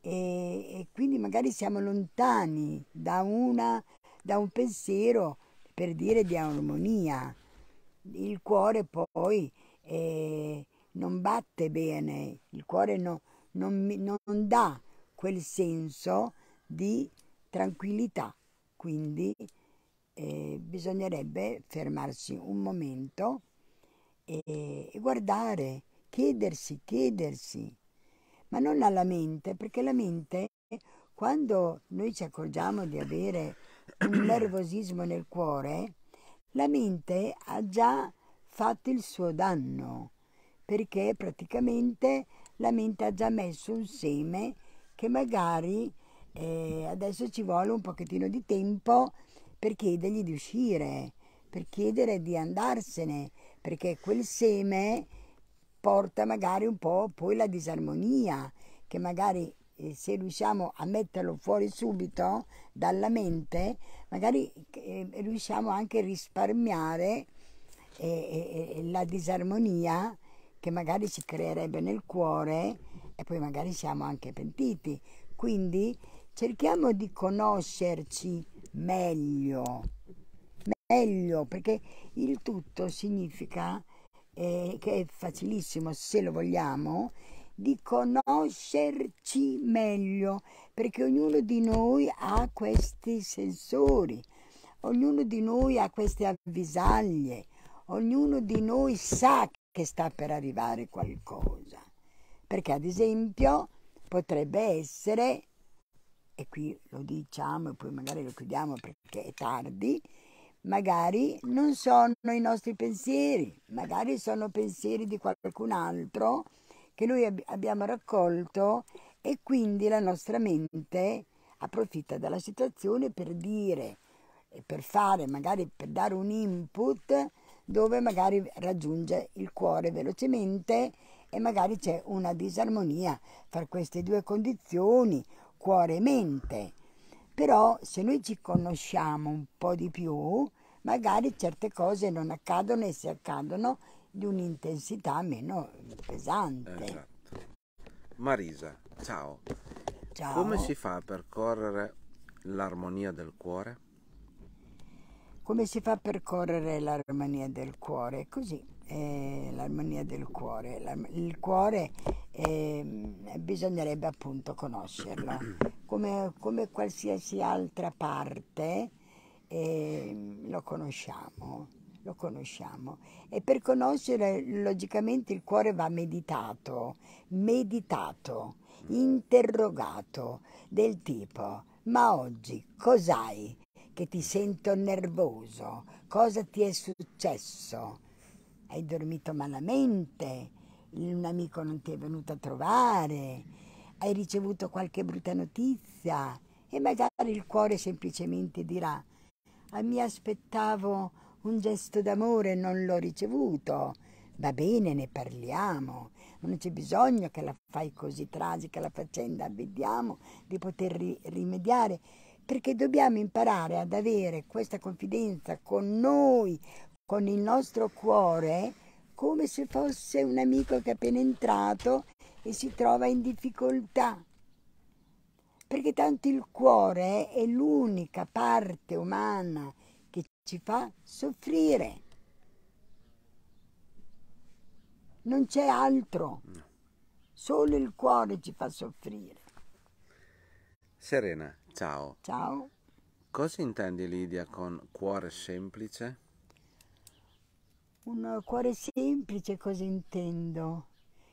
e, e, quindi magari siamo lontani da, una, da un pensiero per dire di armonia. Il cuore poi e non batte bene, il cuore no, non, non dà quel senso di tranquillità. Quindi eh, bisognerebbe fermarsi un momento e, e guardare, chiedersi, chiedersi, ma non alla mente, perché la mente, quando noi ci accorgiamo di avere un [clears throat] nervosismo nel cuore, la mente ha già fatto il suo danno, perché praticamente la mente ha già messo un seme che magari eh, adesso ci vuole un pochettino di tempo per chiedergli di uscire, per chiedere di andarsene, perché quel seme porta magari un po' poi la disarmonia, che magari eh, se riusciamo a metterlo fuori subito dalla mente, magari eh, riusciamo anche a risparmiare e, e, la disarmonia che magari si creerebbe nel cuore e poi magari siamo anche pentiti. Quindi cerchiamo di conoscerci meglio, meglio, perché il tutto significa eh, che è facilissimo se lo vogliamo di conoscerci meglio, perché ognuno di noi ha questi sensori, ognuno di noi ha queste avvisaglie, ognuno di noi sa che sta per arrivare qualcosa. Perché ad esempio potrebbe essere, e qui lo diciamo e poi magari lo chiudiamo perché è tardi, magari non sono i nostri pensieri, magari sono pensieri di qualcun altro che noi ab abbiamo raccolto e quindi la nostra mente approfitta della situazione per dire e per fare, magari per dare un input dove magari raggiunge il cuore velocemente e magari c'è una disarmonia fra queste due condizioni, cuore e mente. Però se noi ci conosciamo un po' di più, magari certe cose non accadono e se accadono di un'intensità meno pesante. Esatto. Marisa, ciao. ciao. Come si fa a percorrere l'armonia del cuore? come si fa a percorrere l'armonia del cuore? Così, eh, l'armonia del cuore. il cuore eh, bisognerebbe appunto conoscerlo, come, come qualsiasi altra parte eh, lo conosciamo, lo conosciamo. E per conoscere, logicamente, il cuore va meditato, meditato, interrogato, del tipo, ma oggi cos'hai? che ti sento nervoso, cosa ti è successo? Hai dormito malamente? Un amico non ti è venuto a trovare? Hai ricevuto qualche brutta notizia? E magari il cuore semplicemente dirà, ah, mi aspettavo un gesto d'amore e non l'ho ricevuto. Va bene, ne parliamo, non c'è bisogno che la fai così tragica la faccenda, vediamo di poter rimediare perché dobbiamo imparare ad avere questa confidenza con noi, con il nostro cuore, come se fosse un amico che è appena entrato e si trova in difficoltà. Perché tanto il cuore è l'unica parte umana che ci fa soffrire. Non c'è altro. Solo il cuore ci fa soffrire. Serena, Ciao. Ciao. Cosa intendi Lidia con cuore semplice? Un cuore semplice cosa intendo?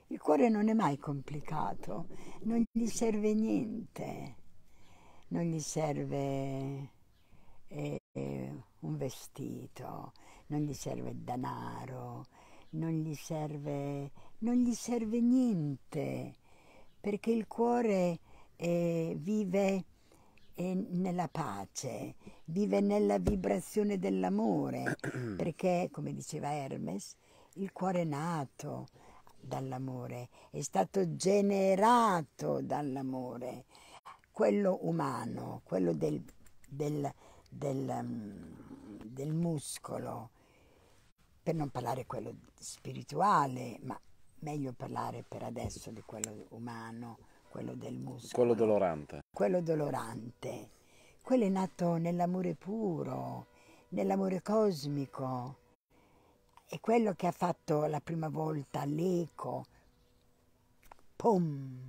Il cuore non è mai complicato, non gli serve niente, non gli serve eh, un vestito, non gli serve denaro, non gli serve, non gli serve niente, perché il cuore eh, vive e nella pace, vive nella vibrazione dell'amore, [clears throat] perché, come diceva Hermes, il cuore è nato dall'amore, è stato generato dall'amore, quello umano, quello del, del, del, mm, del muscolo, per non parlare quello spirituale, ma meglio parlare per adesso di quello umano quello del muscolo. Quello dolorante. Quello dolorante. Quello è nato nell'amore puro, nell'amore cosmico. È quello che ha fatto la prima volta l'eco. Pum,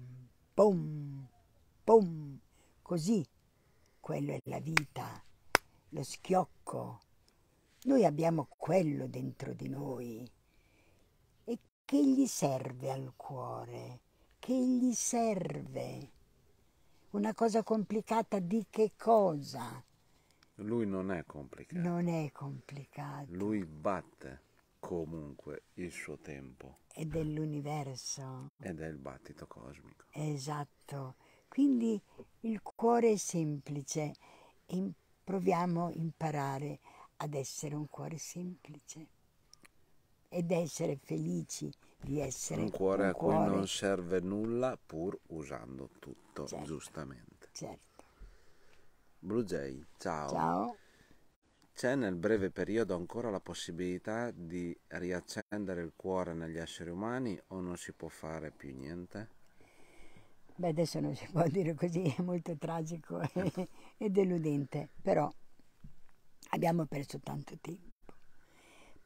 pom, pom. Così. Quello è la vita, lo schiocco. Noi abbiamo quello dentro di noi e che gli serve al cuore che gli serve. Una cosa complicata di che cosa? Lui non è complicato. Non è complicato. Lui batte comunque il suo tempo. È dell'universo. Ed è il battito cosmico. Esatto. Quindi il cuore è semplice e proviamo a imparare ad essere un cuore semplice ed essere felici di essere un cuore un a cuore. cui non serve nulla pur usando tutto certo, giustamente. Certo. Blue Jay, ciao. Ciao. C'è nel breve periodo ancora la possibilità di riaccendere il cuore negli esseri umani o non si può fare più niente? Beh, adesso non si può [laughs] dire così, è molto tragico [laughs] e deludente, però abbiamo perso tanto tempo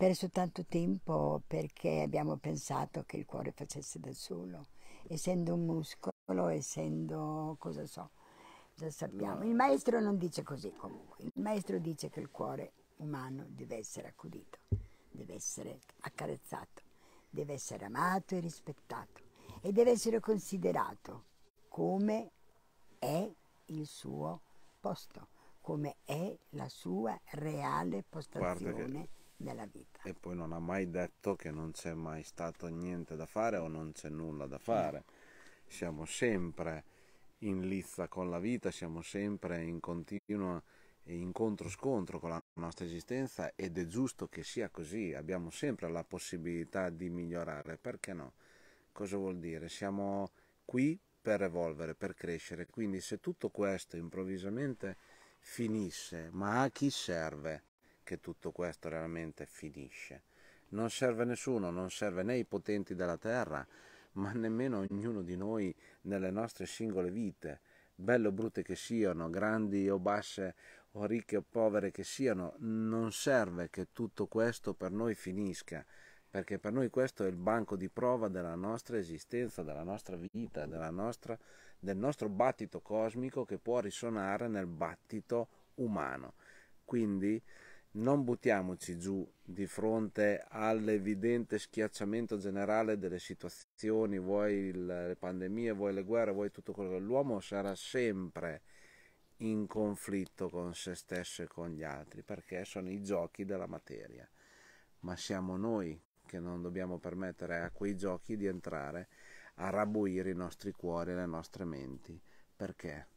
perso tanto tempo perché abbiamo pensato che il cuore facesse da solo, essendo un muscolo, essendo cosa so, cosa sappiamo. Il maestro non dice così comunque, il maestro dice che il cuore umano deve essere accudito, deve essere accarezzato, deve essere amato e rispettato e deve essere considerato come è il suo posto, come è la sua reale postazione della vita. E poi non ha mai detto che non c'è mai stato niente da fare o non c'è nulla da fare. Siamo sempre in lizza con la vita, siamo sempre in continuo eh, incontro scontro con la nostra esistenza ed è giusto che sia così, abbiamo sempre la possibilità di migliorare, perché no? Cosa vuol dire? Siamo qui per evolvere, per crescere, quindi se tutto questo improvvisamente finisse, ma a chi serve? che tutto questo realmente finisce. Non serve nessuno, non serve né i potenti della terra, ma nemmeno ognuno di noi nelle nostre singole vite, belle o brutte che siano, grandi o basse o ricche o povere che siano, non serve che tutto questo per noi finisca, perché per noi questo è il banco di prova della nostra esistenza, della nostra vita, della nostra, del nostro battito cosmico che può risuonare nel battito umano. Quindi non buttiamoci giù di fronte all'evidente schiacciamento generale delle situazioni, vuoi le pandemie, vuoi le guerre, vuoi tutto quello che l'uomo sarà sempre in conflitto con se stesso e con gli altri, perché sono i giochi della materia. Ma siamo noi che non dobbiamo permettere a quei giochi di entrare a rabuire i nostri cuori e le nostre menti. Perché?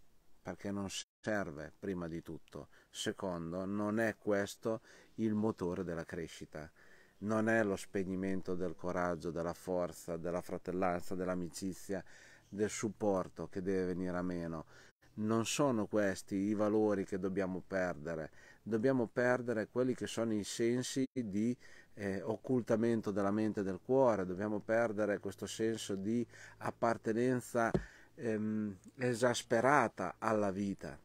Perché non serve prima di tutto Secondo, non è questo il motore della crescita, non è lo spegnimento del coraggio, della forza, della fratellanza, dell'amicizia, del supporto che deve venire a meno. Non sono questi i valori che dobbiamo perdere, dobbiamo perdere quelli che sono i sensi di eh, occultamento della mente e del cuore, dobbiamo perdere questo senso di appartenenza ehm, esasperata alla vita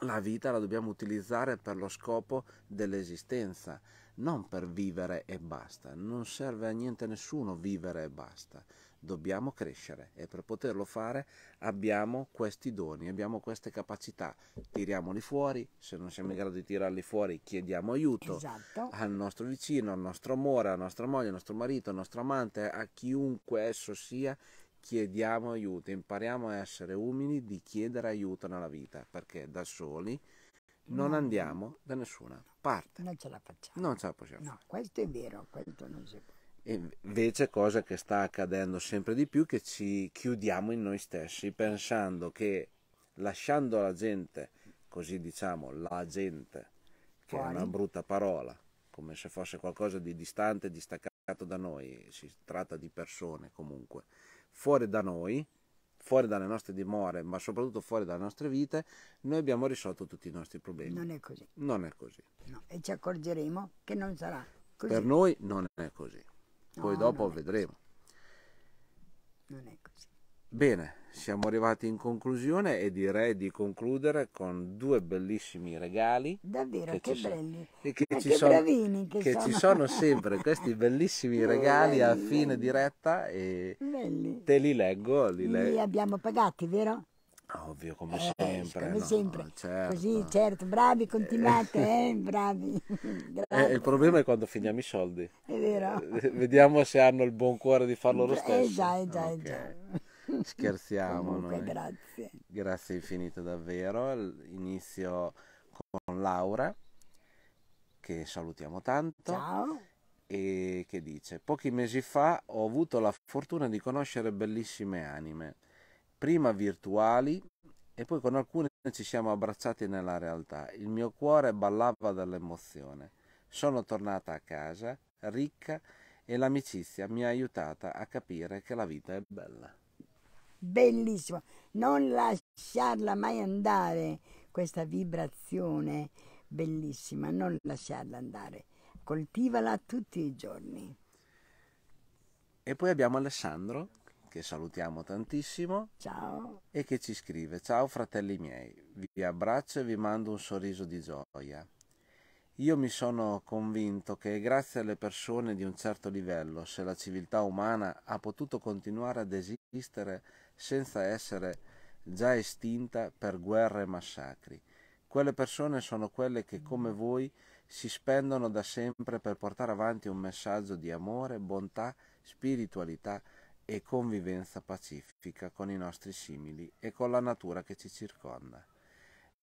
la vita la dobbiamo utilizzare per lo scopo dell'esistenza, non per vivere e basta. Non serve a niente nessuno vivere e basta. Dobbiamo crescere e per poterlo fare abbiamo questi doni, abbiamo queste capacità. Tiriamoli fuori, se non siamo in grado di tirarli fuori chiediamo aiuto esatto. al nostro vicino, al nostro amore, alla nostra moglie, al nostro marito, al nostro amante, a chiunque esso sia chiediamo aiuto, impariamo a essere umili di chiedere aiuto nella vita, perché da soli non no. andiamo da nessuna parte. Non ce la facciamo. Non ce la possiamo. No, questo è vero, questo non si può. E invece cosa che sta accadendo sempre di più che ci chiudiamo in noi stessi pensando che lasciando la gente, così diciamo, la gente, che Fuori. è una brutta parola, come se fosse qualcosa di distante, distaccato da noi, si tratta di persone comunque, fuori da noi, fuori dalle nostre dimore, ma soprattutto fuori dalle nostre vite, noi abbiamo risolto tutti i nostri problemi. Non è così. Non è così. No, e ci accorgeremo che non sarà così. Per noi non è così. Poi no, dopo vedremo. Non è così. Bene, siamo arrivati in conclusione e direi di concludere con due bellissimi regali. Davvero, che, che ci belli. Eh, sono, che, ci, che, sono, che sono. ci, sono, sempre questi [laughs] bellissimi regali belli, a fine belli. diretta e belli. te li leggo. Li, le... li abbiamo pagati, vero? Ovvio, come eh, sempre. Eh, come no? sempre. certo. Così, certo, bravi, continuate, [laughs] eh, bravi. Eh, il problema è quando finiamo i soldi. È vero. Eh, vediamo se hanno il buon cuore di farlo lo stesso. Eh già, eh già, okay. già. [laughs] Scherziamo. Comunque, noi. grazie. Grazie infinito davvero. Inizio con Laura, che salutiamo tanto. Ciao. E che dice, pochi mesi fa ho avuto la fortuna di conoscere bellissime anime, prima virtuali e poi con alcune ci siamo abbracciati nella realtà. Il mio cuore ballava dall'emozione. Sono tornata a casa, ricca, e l'amicizia mi ha aiutata a capire che la vita è bella bellissimo. Non lasciarla mai andare, questa vibrazione bellissima, non lasciarla andare. Coltivala tutti i giorni. E poi abbiamo Alessandro, che salutiamo tantissimo. Ciao. E che ci scrive, ciao fratelli miei, vi abbraccio e vi mando un sorriso di gioia. Io mi sono convinto che è grazie alle persone di un certo livello se la civiltà umana ha potuto continuare ad esistere senza essere già estinta per guerre e massacri. Quelle persone sono quelle che, come voi, si spendono da sempre per portare avanti un messaggio di amore, bontà, spiritualità e convivenza pacifica con i nostri simili e con la natura che ci circonda.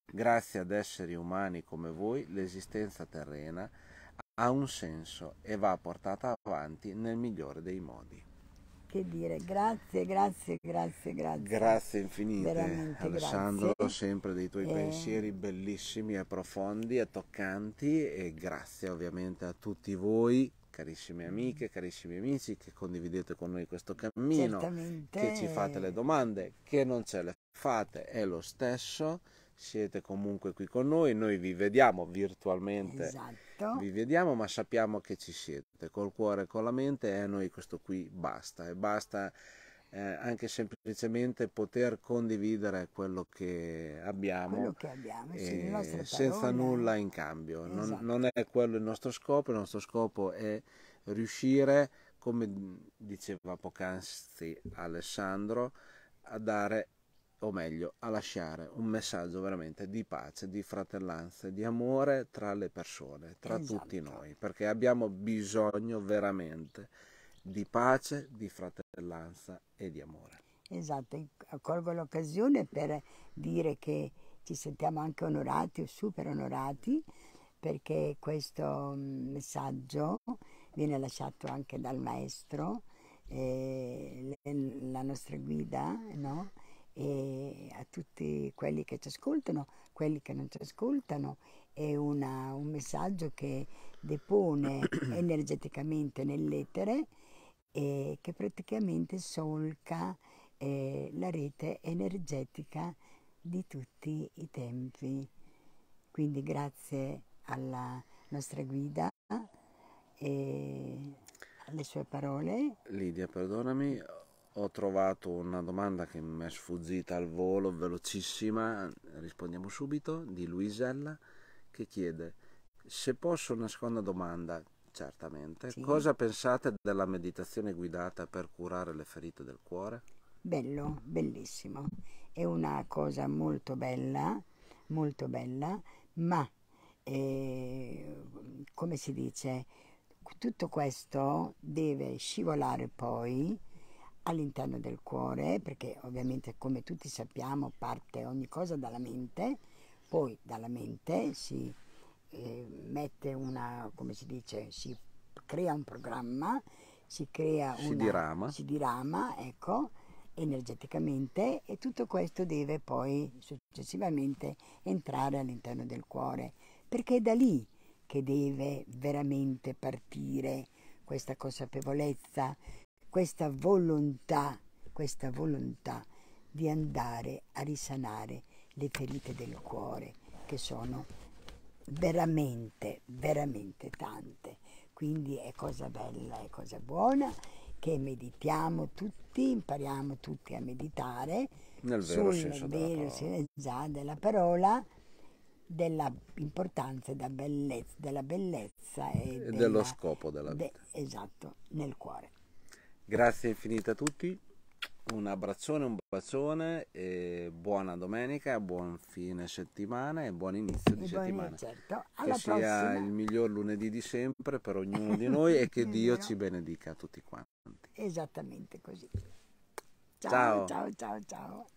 Grazie ad esseri umani come voi, l'esistenza terrena ha un senso e va portata avanti nel migliore dei modi che dire, grazie, grazie, grazie, grazie. Grazie infinite, Veramente, Alessandro, grazie. sempre dei tuoi eh. pensieri bellissimi e profondi e toccanti e grazie ovviamente a tutti voi carissime amiche, carissimi amici che condividete con noi questo cammino, Certamente. che ci fate le domande, che non ce le fate, è lo stesso, siete comunque qui con noi, noi vi vediamo virtualmente. Esatto Ecco. Vi vediamo, ma sappiamo che ci siete, col cuore e con la mente, e eh, a noi questo qui basta. E basta eh, anche semplicemente poter condividere quello che abbiamo, quello che abbiamo sì, eh, senza nulla in cambio. Esatto. Non, non è quello il nostro scopo, il nostro scopo è riuscire, come diceva poc'anzi Alessandro, a dare o meglio a lasciare un messaggio veramente di pace, di fratellanza, di amore tra le persone, tra esatto. tutti noi, perché abbiamo bisogno veramente di pace, di fratellanza e di amore. Esatto, colgo l'occasione per dire che ci sentiamo anche onorati o super onorati perché questo mm, messaggio viene lasciato anche dal maestro, eh, la nostra guida, no? e a tutti quelli che ci ascoltano, quelli che non ci ascoltano, è una, un messaggio che depone [coughs] energeticamente nell'etere e che praticamente solca eh, la rete energetica di tutti i tempi. Quindi grazie alla nostra guida e alle sue parole. Lidia, perdonami, ho trovato una domanda che mi è sfuggita al volo, velocissima, rispondiamo subito, di Luisella, che chiede, se posso una seconda domanda, certamente, sì. cosa pensate della meditazione guidata per curare le ferite del cuore? Bello, bellissimo, è una cosa molto bella, molto bella, ma eh, come si dice, tutto questo deve scivolare poi all'interno del cuore, perché ovviamente come tutti sappiamo parte ogni cosa dalla mente, poi dalla mente si eh, mette una, come si dice, si crea un programma, si crea si una, dirama. si dirama, ecco, energeticamente e tutto questo deve poi successivamente entrare all'interno del cuore, perché è da lì che deve veramente partire questa consapevolezza, questa volontà, questa volontà di andare a risanare le ferite del cuore, che sono veramente, veramente tante. Quindi è cosa bella, è cosa buona che meditiamo tutti, impariamo tutti a meditare nel vero sul senso vero della della parola dell'importanza della bellezza, della bellezza e, e della, dello scopo della vita. De, esatto, nel cuore. Grazie infinite a tutti, un abbraccione, un bacione, buona domenica, buon fine settimana e buon inizio di e settimana. Certo. Alla che prossima. sia il miglior lunedì di sempre per ognuno di [laughs] noi e che Dio ci benedica a tutti quanti. Esattamente così. Ciao ciao ciao ciao. ciao.